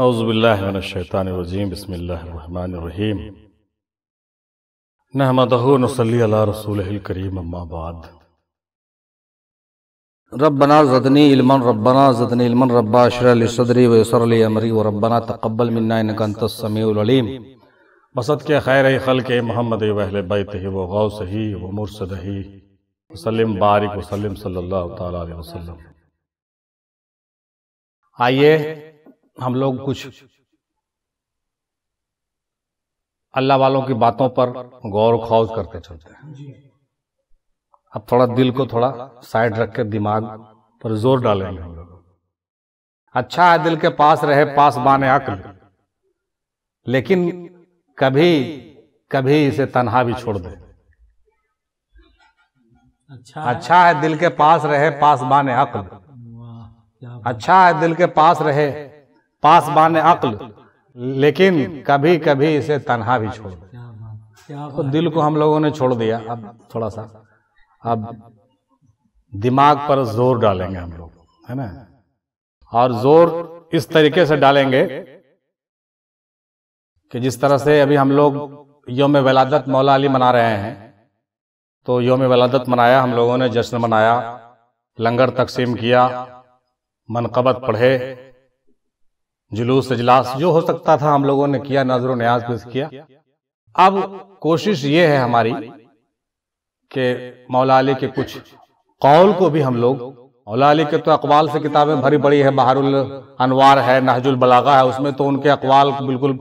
अज़बिल्लाशैतानज़ीम बसमीम नहमदनसली रसूल करीम अम्माबाद रबना ज़दनी इल्मन रबना ज़दनी इल्मन रब्बा अशरल सदरी वसरली अमरी व रबना तकबल मन्ना इनकसमीम बसत के खैर खल के मोहम्मद वहल बैत ही व गौ सही व मुरसदही वसलम बारिक वसलम सल्ला तसलम आइए हम लोग कुछ अल्लाह वालों की बातों पर गौर खौज करते चलते हैं अब थोड़ा दिल को थोड़ा साइड रख के दिमाग पर जोर डालेंगे हम लोग अच्छा है दिल के पास रहे पास बाने अक्ल लेकिन कभी कभी इसे तनहा भी छोड़ दे अच्छा, अच्छा है दिल के पास रहे पास बाने अक्ल अच्छा है दिल के पास रहे पास बाने अक्ल लेकिन कभी कभी इसे तनहा भी छोड़ तो दिल को हम लोगों ने छोड़ दिया अब थोड़ा सा अब दिमाग पर जोर डालेंगे हम लोग है ना और जोर इस तरीके से डालेंगे कि जिस तरह से अभी हम लोग योम वलादत मौला अली मना रहे हैं तो योम वलादत मनाया हम लोगों ने जश्न मनाया लंगर तकसीम किया मनकबत पढ़े जुलूस इजलास जो हो सकता था हम लोगों ने किया नजर न्याज पेश किया अब कोशिश ये है हमारी कि मौला के कुछ कौल को भी हम लोग मौला अली के तो अकबाल से किताबें भरी पड़ी है बहारुल अनवार है नहजुल बलागा है उसमें तो उनके अकबाल बिल्कुल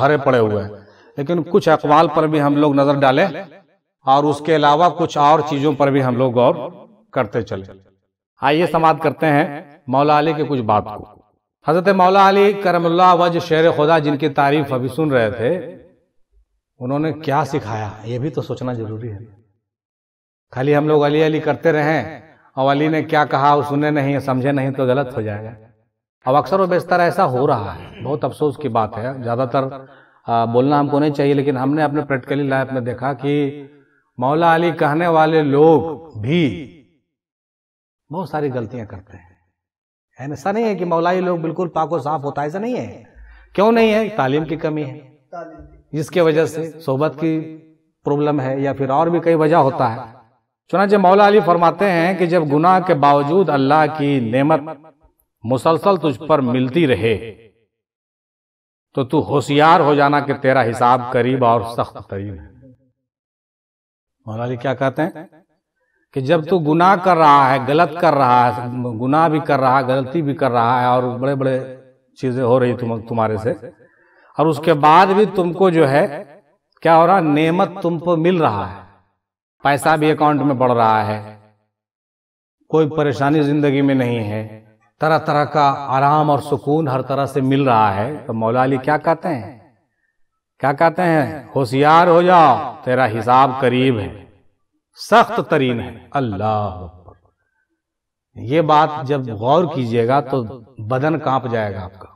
भरे पड़े हुए हैं लेकिन कुछ अकबाल पर भी हम लोग नजर डालें और उसके अलावा कुछ और चीजों पर भी हम लोग गौर करते चले आइए समाप्त करते हैं मौला अली के कुछ बात को हज़रत मौला अली करमल्ला वज शेर खुदा जिनकी तारीफ अभी सुन रहे थे उन्होंने क्या सिखाया ये भी तो सोचना जरूरी है खाली हम लोग अली अली करते रहें और अली ने क्या कहा वो सुने नहीं समझे नहीं तो गलत हो जाएगा अब अक्सर और बेस्तर ऐसा हो रहा है बहुत अफसोस की बात है ज़्यादातर बोलना हमको नहीं चाहिए लेकिन हमने अपने प्रैक्टिकली लाइफ में देखा कि मौला अली कहने वाले लोग भी बहुत सारी गलतियां करते हैं है ऐसा नहीं है कि मौलाई लोग बिल्कुल पाको साफ होता है ऐसा नहीं है क्यों नहीं है तालीम की कमी है जिसके वजह से सोहबत की प्रॉब्लम है या फिर और भी कई वजह होता है चुनाचे मौला अली फरमाते हैं कि जब गुनाह के बावजूद अल्लाह की नेमत मुसलसल तुझ पर मिलती रहे तो तू होशियार हो जाना कि तेरा हिसाब करीब और सख्त करीब है मौला अली क्या कहते हैं कि जब तू गुनाह कर रहा है गलत कर रहा है गुनाह भी कर रहा है गलती भी कर रहा है और बड़े बड़े चीज़ें हो रही तुम तुम्हारे से और उसके बाद भी तुमको जो है क्या हो रहा नेमत तुमको मिल रहा है पैसा भी अकाउंट में बढ़ रहा है कोई परेशानी जिंदगी में नहीं है तरह तरह का आराम और सुकून हर तरह से मिल रहा है तो मौला अली क्या कहते हैं क्या कहते हैं होशियार हो जाओ तेरा हिसाब करीब है सख्त तरीन है अल्लाह ये बात जब गौर कीजिएगा तो बदन कांप जाएगा आपका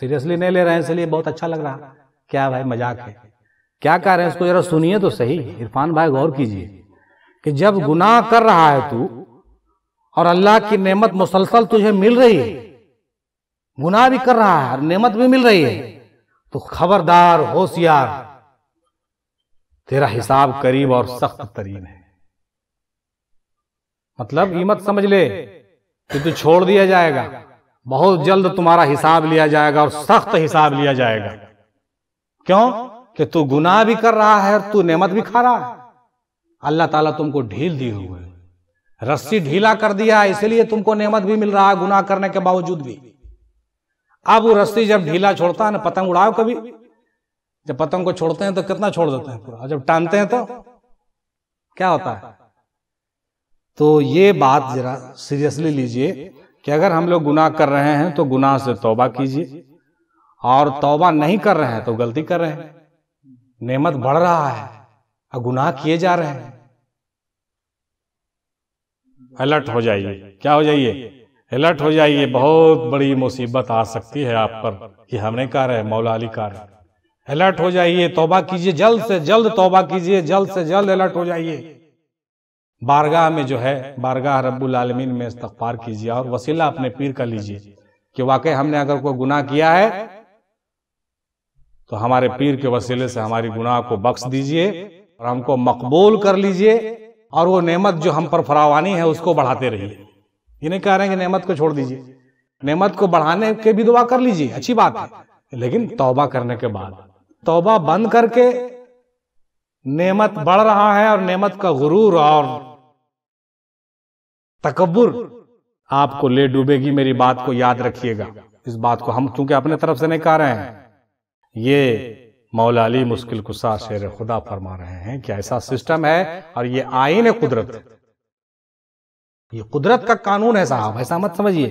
सीरियसली नहीं ले रहे हैं इसलिए बहुत अच्छा लग रहा क्या भाई मजाक है क्या कह रहे हैं इसको जरा सुनिए तो सही इरफान भाई गौर कीजिए कि जब गुनाह कर रहा है तू और अल्लाह की नेमत मुसलसल तुझे मिल रही है गुनाह भी कर रहा है नेमत भी मिल रही है तो खबरदार होशियार तेरा हिसाब करीब और सख्त तरीन है मतलब ये मत समझ ले कि तू छोड़ दिया जाएगा बहुत जल्द तुम्हारा हिसाब लिया जाएगा और सख्त हिसाब लिया जाएगा क्यों कि तू गुनाह भी कर रहा है और तू नेमत भी खा रहा है अल्लाह ताला तुमको ढील दिए हुए रस्सी ढीला कर दिया इसलिए तुमको नेमत भी मिल रहा है गुनाह करने के बावजूद भी अब वो रस्सी जब ढीला छोड़ता है ना पतंग उड़ाओ कभी जब पतंग को छोड़ते हैं तो कितना छोड़ देते हैं पूरा जब टानते हैं तो क्या होता है तो ये बात जरा सीरियसली लीजिए कि अगर हम लोग गुनाह कर रहे हैं तो गुनाह से तौबा कीजिए और तौबा नहीं कर रहे हैं तो गलती कर रहे हैं नेमत बढ़ रहा है और गुनाह किए जा रहे हैं अलर्ट हो जाइए क्या हो जाइए अलर्ट हो जाइए बहुत बड़ी मुसीबत आ सकती है आप पर कि हमने कहा कह रहे मौला अली कह रहे अलर्ट हो जाइए तोबा कीजिए जल्द से जल्द तोबा कीजिए जल्द से जल्द अलर्ट हो जाइए बारगाह में जो है बारगाह रब्बुल आलमीन में इस्तफार कीजिए और वसीला अपने पीर का लीजिए कि वाकई हमने अगर कोई गुनाह किया है तो हमारे पीर के वसीले से हमारी गुनाह को बख्श दीजिए और हमको मकबूल कर लीजिए और वो नेमत जो हम पर फरावानी है उसको बढ़ाते रहिए ये नहीं कह रहे हैं कि नेमत को छोड़ दीजिए नेमत को बढ़ाने के भी दुआ कर लीजिए अच्छी बात है लेकिन तौबा करने के बाद तौबा बंद करके नेमत बढ़ रहा है और नेमत का गुरूर और तकबर आपको ले डूबेगी मेरी बात को याद रखिएगा इस बात को हम क्योंकि अपने तरफ से नहीं कह रहे हैं ये मौला अली मुश्किल कुसा शेर खुदा फरमा रहे हैं कि ऐसा सिस्टम है और ये है कुदरत ये कुदरत का कानून है साहब ऐसा मत समझिए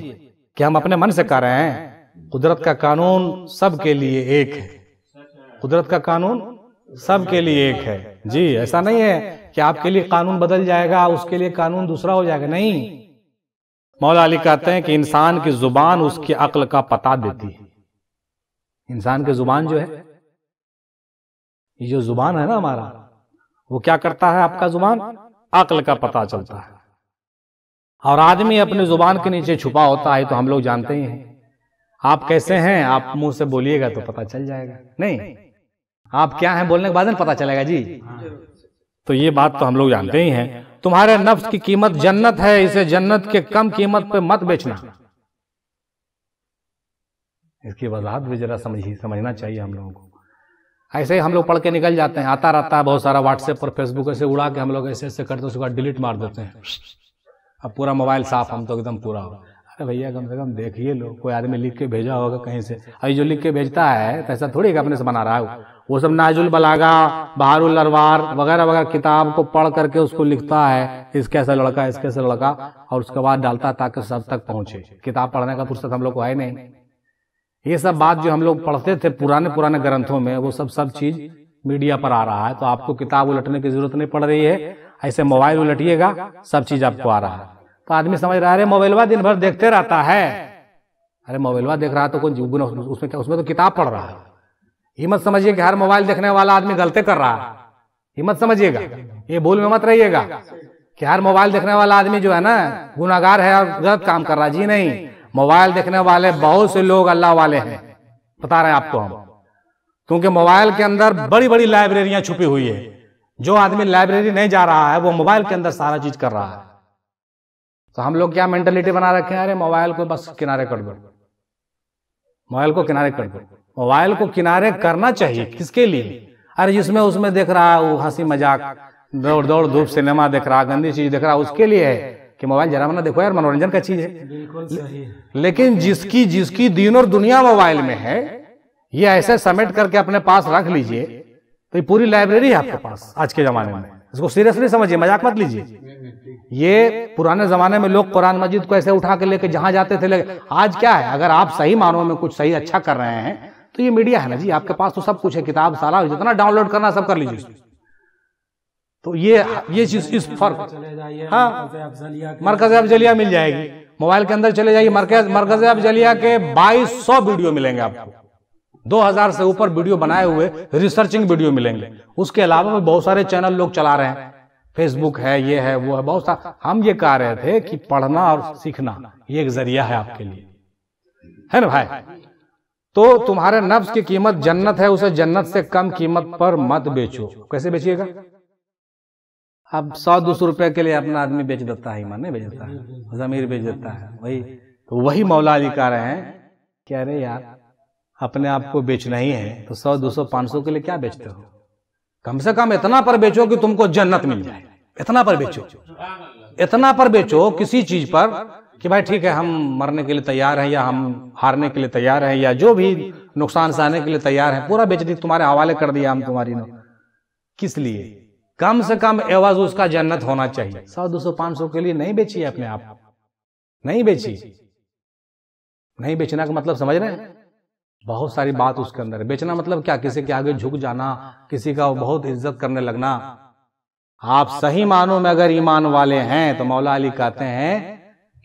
कि हम अपने मन से कह रहे हैं कुदरत का कानून सबके लिए एक है कुदरत का कानून सबके लिए एक है जी ऐसा नहीं है कि आपके लिए कानून बदल जाएगा उसके लिए कानून दूसरा हो जाएगा नहीं मौला अली कहते हैं कि इंसान की जुबान उसकी अक्ल का पता देती है इंसान की जुबान जो है ये जो जुबान है ना हमारा वो क्या करता है आपका जुबान अक्ल का पता चलता है और आदमी अपनी जुबान के नीचे छुपा होता है तो हम लोग जानते ही हैं आप कैसे हैं आप मुंह से बोलिएगा तो पता चल जाएगा नहीं आप क्या हैं बोलने के बाद पता चलेगा जी तो ये बात तो हम लोग जानते ही हैं तुम्हारे नफ्स की कीमत जन्नत है इसे जन्नत के कम कीमत पे मत बेचना इसकी वजहत भी जरा ही समझना चाहिए हम लोगों को ऐसे ही हम लोग पढ़ के निकल जाते हैं आता रहता है बहुत सारा व्हाट्सएप पर फेसबुक ऐसे उड़ा के हम लोग ऐसे ऐसे करते उसके बाद डिलीट मार देते हैं अब पूरा मोबाइल साफ हम तो एकदम पूरा हो अरे भैया कम से कम देखिए लोग कोई आदमी लिख के भेजा होगा कहीं से अभी जो लिख के भेजता है तो ऐसा थोड़ी अपने से बना रहा है वो सब नाजुल बलागा बहारुल अरवार वगैरह वगैरह किताब को पढ़ करके उसको लिखता है इस कैसा लड़का इस कैसा लड़का और उसके बाद डालता है ताकि सब तक पहुंचे किताब पढ़ने का फुर्सत हम लोग को है नहीं ये सब बात जो हम लोग पढ़ते थे पुराने पुराने ग्रंथों में वो सब सब चीज मीडिया पर आ रहा है तो आपको किताब उलटने की जरूरत नहीं पड़ रही है ऐसे मोबाइल उलटिएगा सब चीज आपको आ रहा है तो आदमी समझ रहा है अरे मोबाइलवा दिन भर देखते रहता है अरे मोबाइलवा देख रहा है तो कोई उसमें उसमें तो किताब पढ़ रहा है हिम्मत समझिए कि हर मोबाइल देखने वाला आदमी गलते कर रहा है हिम्मत समझिएगा ये भूल में मत रहिएगा कि हर मोबाइल देखने वाला आदमी जो है ना गुनागार है और गलत काम कर रहा है जी नहीं मोबाइल देखने वाले बहुत से लोग अल्लाह वाले हैं बता रहे हैं आपको हम क्योंकि मोबाइल के अंदर बड़ी बड़ी लाइब्रेरियां छुपी हुई है जो आदमी लाइब्रेरी नहीं जा रहा है वो मोबाइल के अंदर सारा चीज कर रहा है तो हम लोग क्या मेंटेलिटी बना रखे हैं अरे मोबाइल को बस किनारे कर दो मोबाइल को किनारे कर दो मोबाइल को किनारे करना चाहिए किसके लिए अरे जिसमें उसमें देख रहा है वो हंसी मजाक दौड़ दौड़ धूप सिनेमा देख रहा गंदी चीज देख रहा उसके लिए है कि मोबाइल जरा मना देखो यार मनोरंजन का चीज है लेकिन जिसकी जिसकी दिन और दुनिया मोबाइल में है ये ऐसे समेट करके अपने पास रख लीजिए तो ये पूरी लाइब्रेरी है आपके पास आज के जमाने में इसको सीरियसली समझिए मजाक मत लीजिए ये पुराने जमाने में लोग कुरान मस्जिद को ऐसे उठा के लेके जहां जाते थे लेकिन आज क्या है अगर आप सही मानों में कुछ सही अच्छा कर रहे हैं तो ये मीडिया है ना जी आपके पास तो सब कुछ है किताब सारा जितना डाउनलोड करना सब कर लीजिए तो ये ये चीज इस फर्क हाँ मरकज अफजलिया मिल जाएगी मोबाइल के अंदर चले जाइए मरकज मरकज अफजलिया के बाईस सौ वीडियो मिलेंगे आपको 2000 से ऊपर वीडियो बनाए हुए रिसर्चिंग वीडियो मिलेंगे उसके अलावा भी बहुत सारे चैनल लोग चला रहे हैं फेसबुक है ये है वो है बहुत सारा हम ये कह रहे थे कि पढ़ना और सीखना ये एक जरिया है आपके लिए है ना भाई तो तुम्हारे नफ्स की कीमत जन्नत है उसे जन्नत से कम कीमत पर मत बेचो कैसे बेचिएगा अब सौ दो सौ रुपए के लिए अपना आदमी बेच देता है ईमान नहीं बेच देता है जमीर बेच देता है वही तो वही मौला अली कह रहे हैं क्या अरे यार अपने आप को बेचना ही है तो सौ दो सौ पांच सौ के लिए क्या बेचते हो कम से कम इतना पर बेचो कि तुमको जन्नत मिल जाए इतना पर बेचो इतना पर बेचो किसी चीज पर कि भाई ठीक है हम मरने के लिए तैयार हैं या हम हारने के लिए तैयार हैं या जो भी नुकसान सहने के लिए तैयार हैं पूरा बेच दी तुम्हारे हवाले कर दिया हम तुम्हारी ने किस लिए कम से कम एवज उसका जन्नत होना चाहिए सौ दो सौ पांच सौ के लिए नहीं बेची अपने आप नहीं बेची नहीं बेचना का मतलब समझ रहे हैं बहुत सारी बात उसके अंदर है बेचना मतलब क्या किसी के आगे झुक जाना किसी का बहुत इज्जत करने लगना आप सही मानो में अगर ईमान वाले हैं तो मौला अली कहते हैं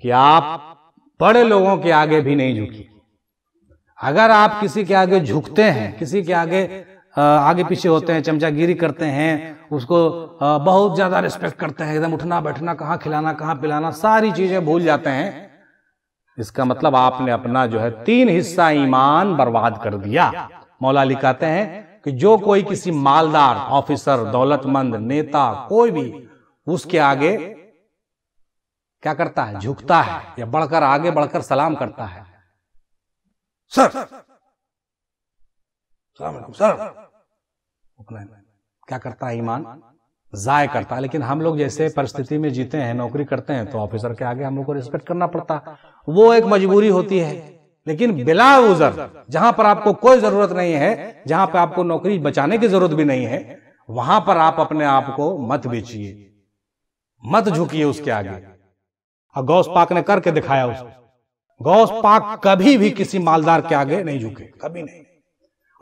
कि आप बड़े लोगों के आगे भी नहीं झुकी अगर आप किसी के आगे झुकते हैं किसी के आगे आगे पीछे होते हैं चमचागिरी करते हैं उसको बहुत ज़्यादा रिस्पेक्ट करते हैं एकदम उठना बैठना कहाँ खिलाना कहाँ पिलाना सारी चीज़ें भूल जाते हैं इसका मतलब आपने अपना जो है तीन हिस्सा ईमान बर्बाद कर दिया मौला अली कहते हैं कि जो कोई किसी मालदार ऑफिसर दौलतमंद नेता कोई भी उसके आगे क्या करता है झुकता है या बढ़कर आगे बढ़कर सलाम करता है सर सर क्या करता है ईमान जाय करता है लेकिन हम लोग जैसे परिस्थिति में जीते हैं नौकरी करते हैं तो ऑफिसर के आगे हम लोग को रिस्पेक्ट करना पड़ता है वो एक मजबूरी होती है लेकिन बिला उजर जहां पर आपको कोई जरूरत नहीं है जहां पर आपको नौकरी बचाने की जरूरत भी नहीं है वहां पर आप अपने आप को मत बेचिए मत झुकिए उसके आगे और गौस पाक ने करके दिखाया उसको गौस पाक कभी भी किसी मालदार के आगे नहीं झुके कभी नहीं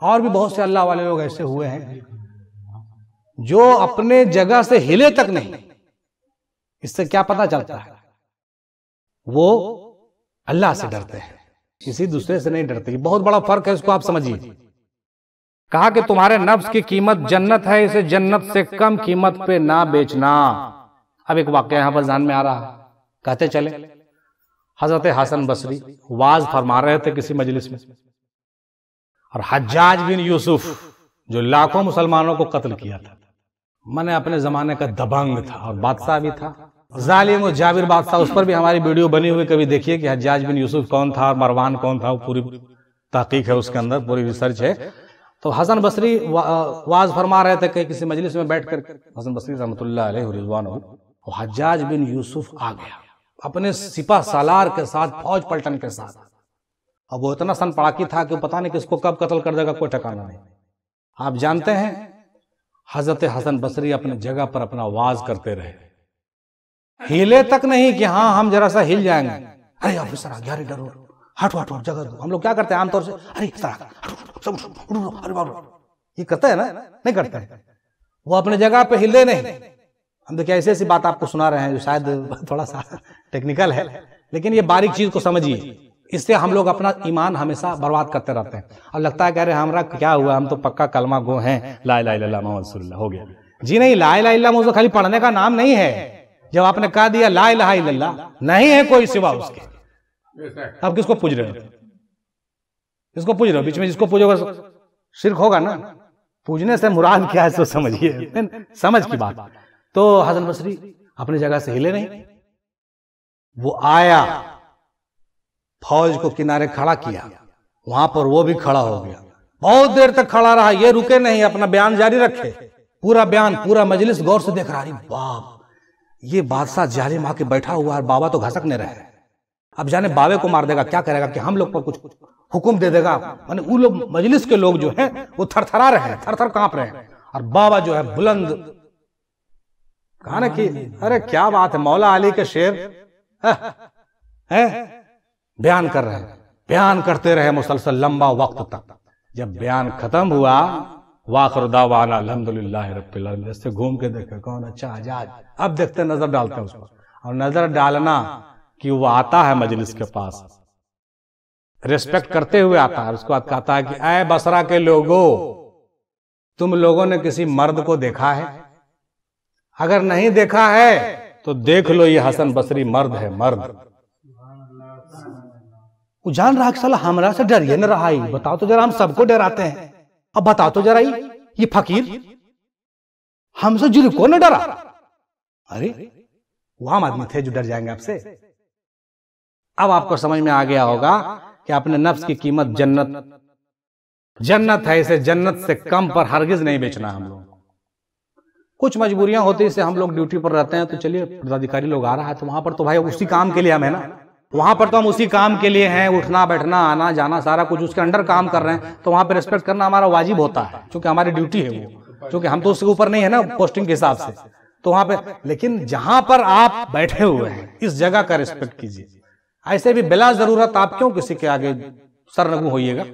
और भी बहुत से अल्लाह वाले लोग ऐसे हुए हैं जो अपने जगह से हिले तक नहीं इससे क्या पता चलता है वो अल्लाह से डरते हैं किसी दूसरे से नहीं डरते बहुत बड़ा फर्क है इसको आप समझिए कहा कि तुम्हारे नफ्स की कीमत जन्नत है इसे जन्नत से कम कीमत पे ना बेचना अब एक वाक्य यहां पर ध्यान में आ रहा है कहते चले हजरत हसन बसरी वाज फरमा रहे थे किसी मजलिस में और हज्जाज बिन यूसुफ जो लाखों मुसलमानों को कत्ल किया था मैंने अपने जमाने का दबंग था और बादशाह भी था जालिम और जाविर बादशाह उस पर भी हमारी वीडियो बनी हुई कभी देखिए कि हज्जाज बिन यूसुफ कौन था और मरवान कौन था वो पूरी तहकीक है उसके अंदर पूरी रिसर्च है तो हसन बसरी वाज फरमा रहे थे कि किसी मजलिस में बैठ कर हसन बसरी रमत रिजवान हज्जाज बिन यूसुफ आ गया अपने सिपा सालार के साथ फौज पलटन के साथ अब वो इतना सन पड़ाकी था कि पता नहीं किसको कब कत्ल कर देगा कोई ठिकाना नहीं आप जानते हैं हजरत हसन बसरी अपने जगह पर अपना आवाज करते रहे हिले तक नहीं कि हाँ हम जरा सा हिल जाएंगे अरे ऑफिसर आ गया अरे डरो हटो हटो जगह दो हम लोग क्या करते हैं आमतौर से अरे अरे ये करते हैं ना नहीं करते वो अपने जगह पे हिले नहीं हम देखिए तो ऐसी ऐसी बात आपको सुना रहे हैं जो शायद थोड़ा सा टेक्निकल है लेकिन ये बारीक चीज को समझिए इससे हम लोग अपना ईमान हमेशा बर्बाद करते रहते हैं और लगता है कह रहे हमारा क्या हुआ हम तो पक्का कलमा गो हैं ला मोहम्मद हो गया जी नहीं ला मोहम्मद खाली पढ़ने का नाम नहीं है जब आपने कहा दिया ला लल्ला नहीं है कोई सिवा उसके आप किसको पूज रहे हो किसको पूज रहे हो बीच में जिसको पूजोगे सिर्फ होगा ना पूजने से मुराद क्या है सो तो समझिए समझ की बात तो हसन बसरी अपनी जगह से हिले नहीं वो आया फौज को किनारे खड़ा किया वहां पर वो भी खड़ा हो गया बहुत देर तक खड़ा रहा ये रुके नहीं अपना बयान जारी रखे पूरा बयान पूरा मजलिस गौर से देख रहा अरे बाप ये बादशाह जालिम आके बैठा हुआ है बाबा तो घसक नहीं रहे अब जाने बाबे को मार देगा क्या करेगा कि हम लोग पर कुछ हुक्म दे देगा माने वो लोग मजलिस के लोग जो हैं वो थरथरा रहे हैं थर थर कांप रहे हैं और बाबा जो है बुलंद कहा ना कि अरे क्या बात है मौला अली के शेर हाँ, है बयान कर रहे बयान करते रहे मुसलसल लंबा वक्त तक जब बयान खत्म हुआ वाखरदावाना अलहमदुल्ला घूम के देखे कौन अच्छा आजाद अब देखते नजर डालते हैं उसको और नजर डालना कि वो आता है मजलिस के पास रिस्पेक्ट करते हुए आता है उसको कहता है कि अय बसरा के लोगों तुम लोगों ने किसी मर्द को देखा है अगर नहीं देखा है तो देख लो ये हसन बसरी मर्द है मर्द उजान जान रहा हमरा से डर ये न रहा ही बताओ तो जरा हम सबको डराते हैं अब बताओ तो जरा ये फकीर हमसे जुल को न डरा अरे वो हम आदमी थे जो डर जाएंगे आपसे अब आपको समझ में आ गया होगा कि आपने नफ्स की कीमत जन्नत जन्नत है इसे जन्नत से कम पर हरगिज नहीं बेचना हम लोग कुछ मजबूरियां होती है हम लोग ड्यूटी पर रहते हैं तो, तो चलिए पदाधिकारी लोग आ रहा है तो वहां पर तो भाई तो उसी काम के लिए हम है ना वहां पर तो हम उसी काम के लिए हैं उठना बैठना आना जाना सारा कुछ उसके अंडर काम कर रहे हैं तो वहां पर रेस्पेक्ट करना हमारा वाजिब होता है क्योंकि हमारी ड्यूटी है वो क्योंकि हम तो उसके ऊपर नहीं है ना पोस्टिंग के हिसाब से तो वहां पे लेकिन जहां पर आप बैठे हुए हैं इस जगह का रेस्पेक्ट कीजिए ऐसे भी बिला जरूरत आप क्यों किसी के आगे सरनगु होइएगा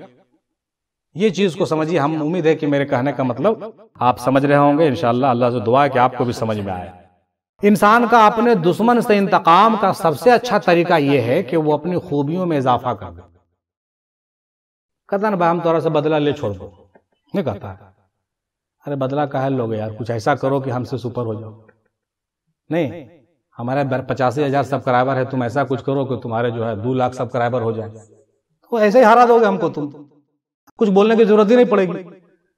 ये चीज को समझिए हम उम्मीद है कि मेरे कहने का मतलब आप समझ रहे होंगे इनशाला अल्लाह से दुआ है कि आपको भी समझ में आए इंसान का अपने दुश्मन से इंतकाम का सबसे अच्छा तरीका यह है कि वो अपनी खूबियों में इजाफा कर दे कहता ना भाई हम थोड़ा तो से बदला ले छोड़ दो नहीं कहता अरे बदला कहा लोग यार कुछ ऐसा करो कि हमसे सुपर हो जाओ नहीं हमारे पचासी हजार सब्सक्राइबर है तुम ऐसा कुछ करो कि तुम्हारे जो है दो लाख सब्सक्राइबर हो जाए तो ऐसे ही हरा दोगे हमको तुम कुछ बोलने की जरूरत ही नहीं पड़ेगी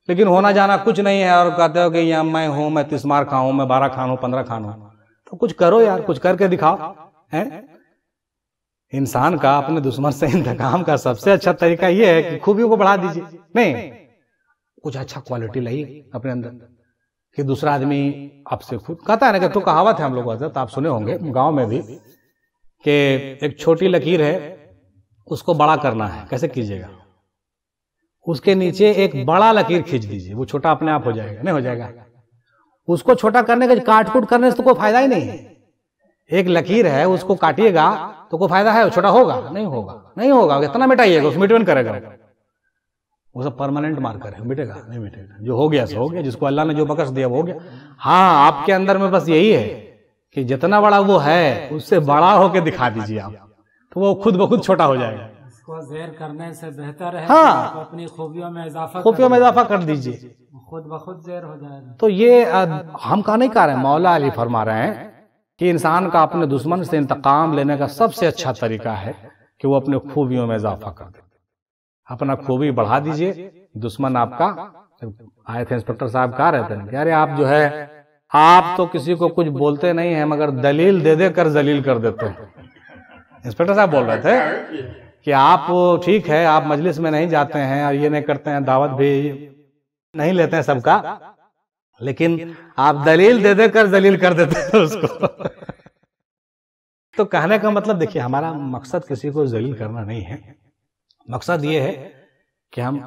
लेकिन होना जाना कुछ नहीं है और कहते हो कि यहाँ मैं हूं मैं तीस मार खाऊ मैं बारह खान हूं पंद्रह खान हूँ तो कुछ करो यार कुछ करके दिखाओ है इंसान का अपने दुश्मन से इंतकाम का सबसे अच्छा तरीका यह है कि खूबियों को बढ़ा दीजिए नहीं कुछ अच्छा क्वालिटी लाइए अपने अंदर कि दूसरा आदमी आपसे खुद कहता है ना कि तो कहावत है हम लोग हजरत तो आप सुने होंगे गांव में भी कि एक छोटी लकीर है उसको बड़ा करना है कैसे कीजिएगा उसके नीचे एक बड़ा लकीर खींच दीजिए वो छोटा अपने आप हो हाँ, जाएगा हाँ, नहीं हो हाँ, जाएगा उसको छोटा करने का काट कूट करने से तो कोई फायदा ही नहीं है एक लकीर है उसको काटिएगा तो कोई फायदा है छोटा होगा नहीं होगा नहीं होगा इतना मिटाइएगा उसमें मिटवन करेगा वो सब परमानेंट मार्कर है मिटेगा नहीं मिटेगा जो हो गया सो हो गया जिसको अल्लाह ने जो बकस दिया वो हो गया हाँ आपके अंदर में बस यही है कि जितना बड़ा वो है उससे बड़ा होकर दिखा दीजिए आप तो वो खुद ब खुद छोटा हो जाएगा उसको जेर करने से बेहतर है हाँ तो अपनी खूबियों में इजाफा खूबियों में इजाफा कर दीजिए खुद ब खुद जेर हो जाएगा तो ये हम कहा नहीं कह रहे मौला अली फरमा रहे हैं कि इंसान का अपने दुश्मन से इंतकाम लेने का सबसे अच्छा तरीका है कि वो अपने खूबियों में इजाफा कर दे अपना खूबी बढ़ा दीजिए दुश्मन आपका आए थे इंस्पेक्टर साहब कहा रहते हैं अरे आप जो है आप तो किसी को कुछ बोलते नहीं है मगर दलील दे दे कर जलील कर देते हैं इंस्पेक्टर साहब बोल रहे थे कि आप ठीक है आप मजलिस में नहीं जाते हैं और ये नहीं करते हैं दावत भी नहीं लेते हैं सबका लेकिन आप दलील दे देकर दलील कर देते हैं उसको तो कहने का मतलब देखिए हमारा मकसद किसी को जलील करना नहीं है मकसद ये है कि हम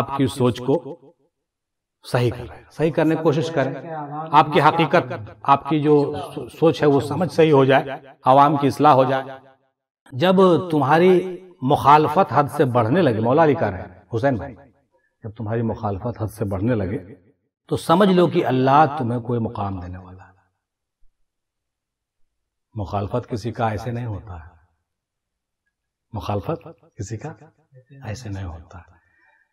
आपकी सोच को सही करें सही करने की कोशिश करें आपकी हकीकत आपकी जो सोच है वो समझ सही हो जाए आवाम की इसलाह हो जाए जब तुम्हारी मुखालफत हद से बढ़ने लगे मौला अली कह रहे हैं हुसैन भाई जब तुम्हारी मुखालफत हद से बढ़ने लगे तो समझ लो कि अल्लाह तुम्हें कोई मुकाम देने वाला है मुखालफत किसी का ऐसे नहीं होता है मुखालफत किसी का ऐसे नहीं होता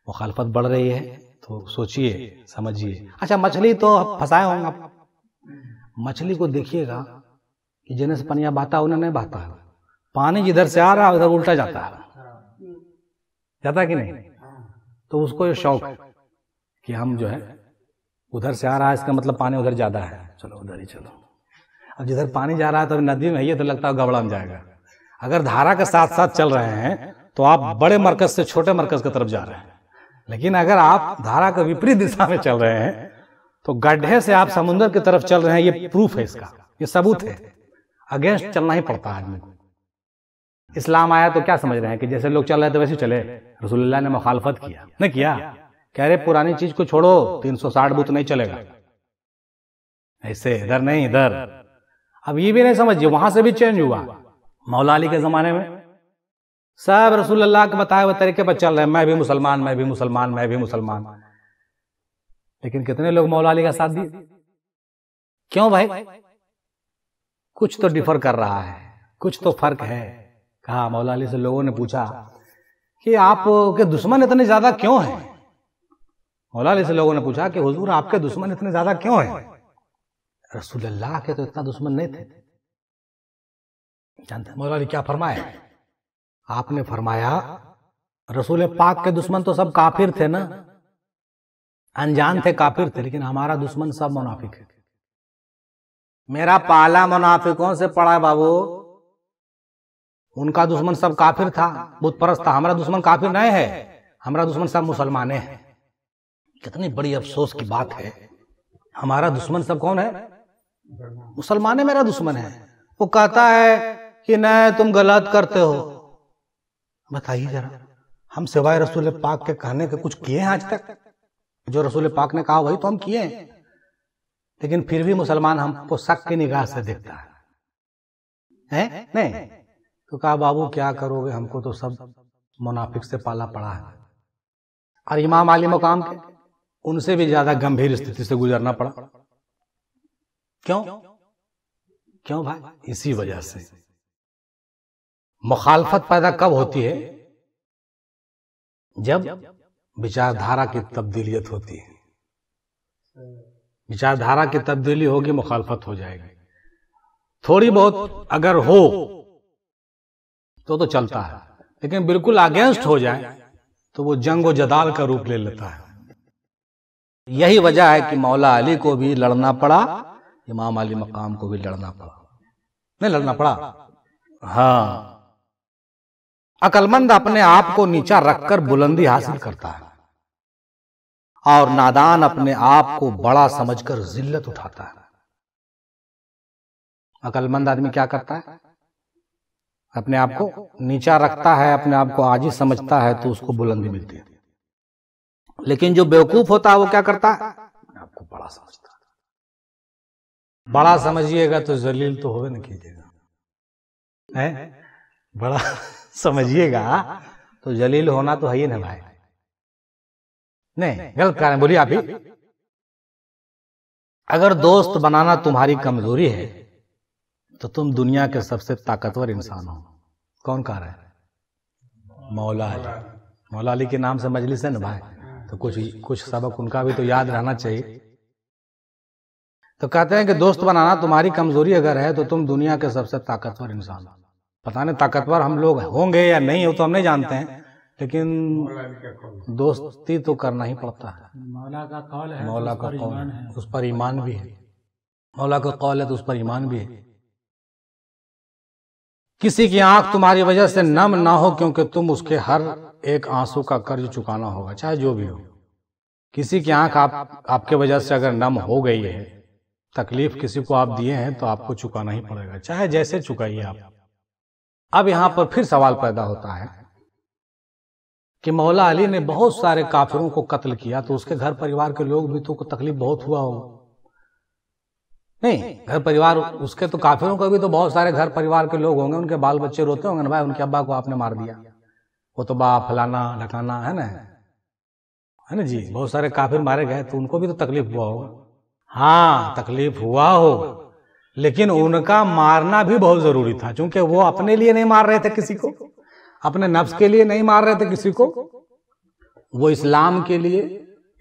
मुखालफत बढ़ रही है तो सोचिए समझिए अच्छा मछली तो फंसाए होंगे मछली को देखिएगा कि जिन्हें से पनिया बहता उन्हें नहीं बहता है पानी जिधर से आ रहा है उधर उल्टा जाता है जाता कि नहीं तो उसको ये शौक कि हम जो है उधर से आ रहा है इसका मतलब पानी उधर ज़्यादा है चलो उधर ही चलो अब जिधर पानी जा रहा है तो नदी में है तो लगता है गबड़ा में जाएगा अगर धारा के साथ साथ चल रहे हैं तो आप बड़े मरकज से छोटे मरकज की तरफ जा रहे हैं लेकिन अगर आप धारा के विपरीत दिशा में चल रहे हैं तो गड्ढे से आप समुन्द्र की तरफ चल रहे हैं ये प्रूफ है इसका ये सबूत है अगेंस्ट चलना ही पड़ता है आदमी को इस्लाम आया तो क्या समझ रहे हैं कि जैसे लोग चल रहे थे तो वैसे चले रसुल्ला ने मुखालफत किया न किया कह रहे पुरानी चीज को छोड़ो 360 बुत नहीं चलेगा ऐसे इधर नहीं इधर अब ये भी नहीं समझिए वहां से भी चेंज हुआ मौलाली के जमाने में सब रसूल अल्लाह के बताए हुए तरीके पर चल रहे मैं भी मुसलमान मैं भी मुसलमान मैं भी मुसलमान लेकिन कितने लोग मौलाली का साथ दिए क्यों भाई कुछ तो डिफर कर रहा है कुछ तो फर्क है कहा मौला अली से लोगों ने पूछा कि आप के दुश्मन इतने ज्यादा क्यों हैं मौला अली से लोगों ने पूछा कि हुजूर आपके दुश्मन इतने ज्यादा क्यों हैं अल्लाह के तो इतना दुश्मन नहीं थे जानते मौला अली क्या फरमाया आपने फरमाया रसूल पाक के दुश्मन तो सब काफिर थे ना अनजान थे काफिर थे लेकिन हमारा दुश्मन सब मुनाफिक है मेरा पाला मुनाफिकों से पड़ा बाबू उनका दुश्मन सब काफिर था बुत परस्त था हमारा दुश्मन काफिर नहीं है हमारा दुश्मन सब मुसलमान है कितनी बड़ी अफसोस की बात है हमारा दुश्मन सब कौन है मुसलमान है मेरा दुश्मन है वो कहता है कि नहीं तुम गलत करते हो बताइए जरा हम सिवाय रसूल पाक के कहने के कुछ किए हैं आज तक जो रसूल पाक ने कहा वही तो हम किए हैं लेकिन फिर भी मुसलमान हमको शक की निगाह से देखता है, है? नहीं तो कहा बाबू क्या करोगे हमको तो सब मुनाफिक से पाला पड़ा है और इमाम आली मुकाम के उनसे भी ज्यादा गंभीर स्थिति से गुजरना पड़ा क्यों क्यों भाई इसी वजह से मुखालफत पैदा कब होती है जब विचारधारा की तब्दीलियत होती है विचारधारा की तब्दीली होगी मुखालफत हो जाएगी थोड़ी बहुत अगर हो तो तो चलता है लेकिन बिल्कुल अगेंस्ट हो जाए तो वो जंग व जदाल का रूप ले लेता है यही वजह है कि मौला अली को भी लड़ना पड़ा इमाम अली मकाम को भी लड़ना पड़ा नहीं लड़ना पड़ा हाँ अकलमंद अपने आप को नीचा रखकर बुलंदी हासिल करता है और नादान अपने आप को बड़ा समझकर जिल्लत उठाता है अकलमंद आदमी क्या करता है अपने आप को नीचा रखता है अपने आप को आजी समझता है तो उसको बुलंदी मिलती है लेकिन जो बेवकूफ होता है वो क्या करता है आपको बड़ा समझता है बड़ा समझिएगा तो जलील तो होवे ना कीजिएगा है बड़ा समझिएगा तो जलील होना तो है ही ना भाई नहीं गलत कारण बोलिए आप ही अगर दोस्त बनाना तुम्हारी कमजोरी है तो तुम दुनिया के सबसे ताकतवर इंसान हो कौन कह रहा है मौला अली मौला अली के नाम से मजलिस है ना भाई तो कुछ कुछ सबक उनका भी तो याद रहना चाहिए तो कहते हैं कि दोस्त बनाना तुम्हारी कमजोरी अगर है तो तुम दुनिया के सबसे ताकतवर इंसान हो पता नहीं ताकतवर हम लोग होंगे या नहीं हो तो हम नहीं जानते हैं लेकिन दोस्ती तो करना ही पड़ता है मौला का कौल है मौला तो का कौल है उस पर ईमान भी है मौला का कौल है तो उस पर ईमान भी है किसी की आंख तुम्हारी वजह से नम ना हो क्योंकि तुम उसके हर एक आंसू का कर्ज चुकाना होगा चाहे जो भी हो किसी की आंख आप आपके वजह से अगर नम हो गई है तकलीफ किसी को आप दिए हैं तो आपको चुकाना ही पड़ेगा चाहे जैसे चुकाइए आप अब यहां पर फिर सवाल पैदा होता है कि मौला अली ने बहुत सारे काफिरों को कत्ल किया तो उसके घर परिवार के लोग भी तो तकलीफ बहुत हुआ होगा नहीं घर परिवार उसके तो काफिरों का भी तो बहुत सारे घर परिवार के लोग होंगे उनके बाल बच्चे रोते होंगे ना भाई उनके अब्बा को आपने मार दिया वो तो बाप फलाना ढकाना है ना है ना जी बहुत सारे काफिर मारे गए तो उनको भी तो तकलीफ हुआ होगा हाँ तकलीफ हुआ हो लेकिन उनका मारना भी बहुत जरूरी था क्योंकि वो अपने लिए नहीं मार रहे थे किसी को अपने नफ्स के लिए नहीं मार रहे थे किसी को वो इस्लाम के लिए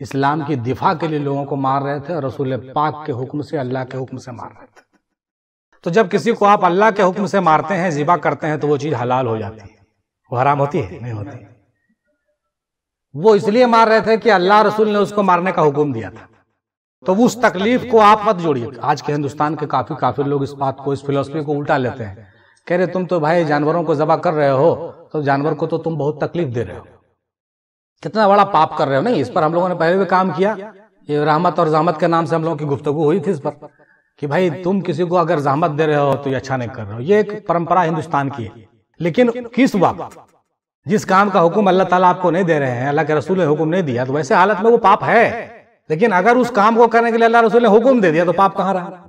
इस्लाम की दिफा के लिए लोगों को मार रहे थे और रसूल पाक के हुक्म से अल्लाह के हुक्म से मार रहे थे तो जब किसी को आप अल्लाह के हुक्म से मारते हैं जिबा करते हैं तो वो चीज़ हलाल हो जाती है वो हराम होती है नहीं होती वो इसलिए मार रहे थे कि अल्लाह रसूल ने उसको मारने का हुक्म दिया था तो उस तकलीफ को आप मत जोड़िए आज के हिंदुस्तान के काफ़ी काफ़ी लोग इस बात को इस फिलोसफी को उल्टा लेते हैं कह रहे तुम तो भाई जानवरों को जबा कर रहे हो तो जानवर को तो तुम बहुत तकलीफ दे रहे हो कितना बड़ा पाप कर रहे हो नहीं इस पर हम लोगों ने पहले भी काम किया ये रहमत और जहमत के नाम से हम लोगों की गुफ्तगु हुई थी इस पर कि भाई तुम किसी को अगर जहमत दे रहे हो तो ये अच्छा नहीं कर रहे हो ये एक परंपरा हिंदुस्तान की है लेकिन किस वक्त जिस काम का हुक्म अल्लाह ताला आपको नहीं दे रहे हैं अल्लाह के रसूल ने हुक्म नहीं दिया तो वैसे हालत में वो पाप है लेकिन अगर उस काम को करने के लिए अल्लाह रसूल ने हुक्म दे दिया तो पाप कहाँ रहा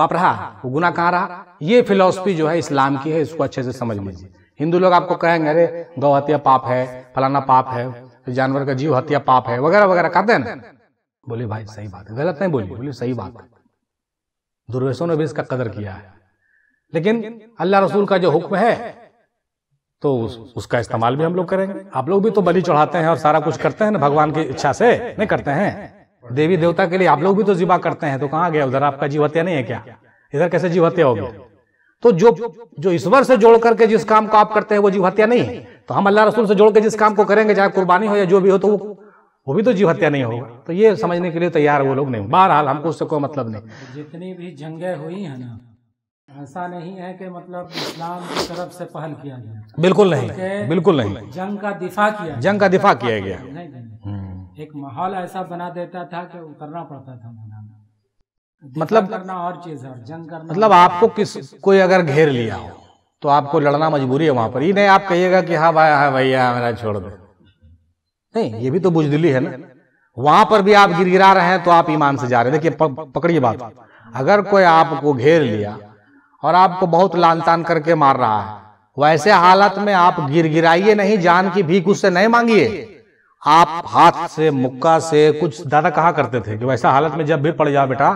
पाप रहा वो गुना कहाँ रहा ये फिलोसफी जो है इस्लाम की है इसको अच्छे से समझ लीजिए हिंदू लोग आपको कहेंगे अरे गौ हत्या पाप है फलाना पाप है जानवर का जीव हत्या पाप है वगैरह वगैरह कहते हैं ना बोले भाई सही बात है गलत नहीं बोली बोली सही बात है दुर्वेशों ने भी इसका कदर किया है लेकिन अल्लाह रसूल का जो हुक्म है तो उस, उसका इस्तेमाल भी हम लोग करेंगे आप लोग भी तो बलि चढ़ाते हैं और सारा कुछ करते हैं ना भगवान की इच्छा से नहीं करते हैं देवी देवता के लिए आप लोग भी तो जीवा करते हैं तो कहाँ गया उधर आपका जीव हत्या नहीं है क्या इधर कैसे जीव हत्या होगी तो जो जो ईश्वर से जोड़ करके जिस काम को आप करते हैं वो जीव हत्या नहीं है तो हम अल्लाह रसूल से जोड़ के जिस काम को करेंगे चाहे कुर्बानी हो या जो भी हो तो वो भी तो जीव हत्या नहीं होगा तो ये समझने के लिए तैयार वो लोग नहीं बहरहाल हमको उससे कोई मतलब नहीं जितनी भी जंगे हुई है ना ऐसा नहीं है कि मतलब इस्लाम की तरफ से पहल किया गया बिल्कुल नहीं बिल्कुल नहीं जंग का दिफा किया जंग का दिफा किया गया हम्म। एक माहौल ऐसा बना देता था कि उतरना पड़ता था मतलब करना और चीज है जंग करना मतलब आपको किस कोई अगर घेर लिया हो तो आपको लड़ना मजबूरी है वहां पर ये नहीं आप कहिएगा कि हाँ भाई हाँ भैया मेरा छोड़ दो नहीं ये भी तो बुजदिली है ना वहां पर भी आप गिरा रहे हैं तो आप ईमान से जा रहे हैं देखिए पकड़िए बात अगर कोई आपको घेर लिया और आपको बहुत लान तान करके मार रहा है वैसे हालत में आप गिर गिराइए नहीं जान की भीख उससे नहीं मांगिए आप हाथ से मुक्का से कुछ दादा कहा करते थे कि वैसा हालत में जब भी पड़ जाओ बेटा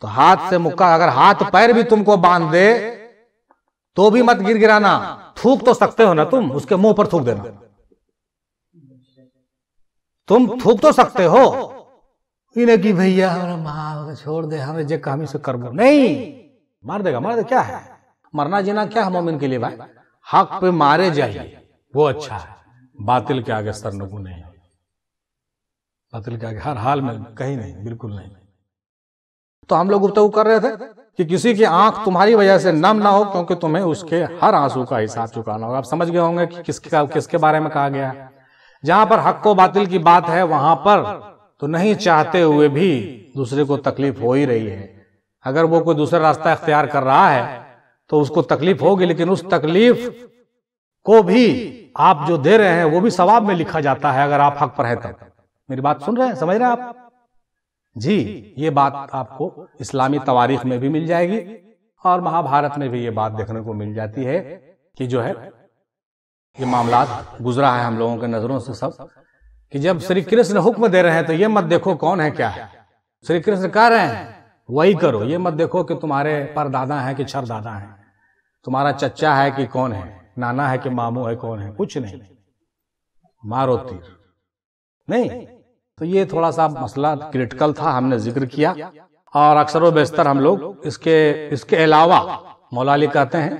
तो हाथ से मुक्का अगर हाथ पैर भी तुमको बांध दे तो भी मत गिर गिराना थूक तो सकते हो ना तुम उसके मुंह पर थूक देना तुम थूक तो सकते हो इन्हें की भैया हमारा छोड़ दे हमें जे हम से कर नहीं मार देगा मार दे क्या है मरना जीना क्या है मोमिन के लिए भाई हक पे मारे जाइए वो अच्छा है बातिल के आगे सर नहीं बातिल के आगे हर हाल में कहीं नहीं बिल्कुल नहीं तो हम लोग गुप्तगु कर रहे थे कि किसी की आंख तुम्हारी वजह से नम ना हो क्योंकि तुम्हें उसके हर आंसू का हिसाब चुकाना होगा आप समझ गए होंगे कि किसके किसके बारे में कहा गया है जहां पर हक को बातिल की बात है वहां पर तो नहीं चाहते हुए भी दूसरे को तकलीफ हो ही रही है अगर वो कोई दूसरा रास्ता अख्तियार कर रहा है तो उसको तकलीफ होगी लेकिन उस तकलीफ को भी आप जो दे रहे हैं वो भी सवाब में लिखा जाता है अगर आप हक पर हैं तब मेरी बात सुन रहे हैं समझ रहे हैं आप जी ये बात आपको इस्लामी तवारीख में भी मिल जाएगी और महाभारत में भी ये बात देखने को मिल जाती है कि जो है ये मामला गुजरा है हम लोगों के नजरों से सब कि जब श्री कृष्ण हुक्म दे रहे हैं तो ये मत देखो कौन है क्या है श्री कृष्ण कह रहे हैं वही करो ये मत देखो कि तुम्हारे पर दादा है कि छर दादा है तुम्हारा चच्चा है कि कौन है नाना है कि मामू है कौन है कुछ नहीं मारो तीर नहीं तो ये थोड़ा सा मसला क्रिटिकल था हमने जिक्र किया और अक्सर व बेस्तर हम लोग इसके इसके अलावा मौलाली कहते हैं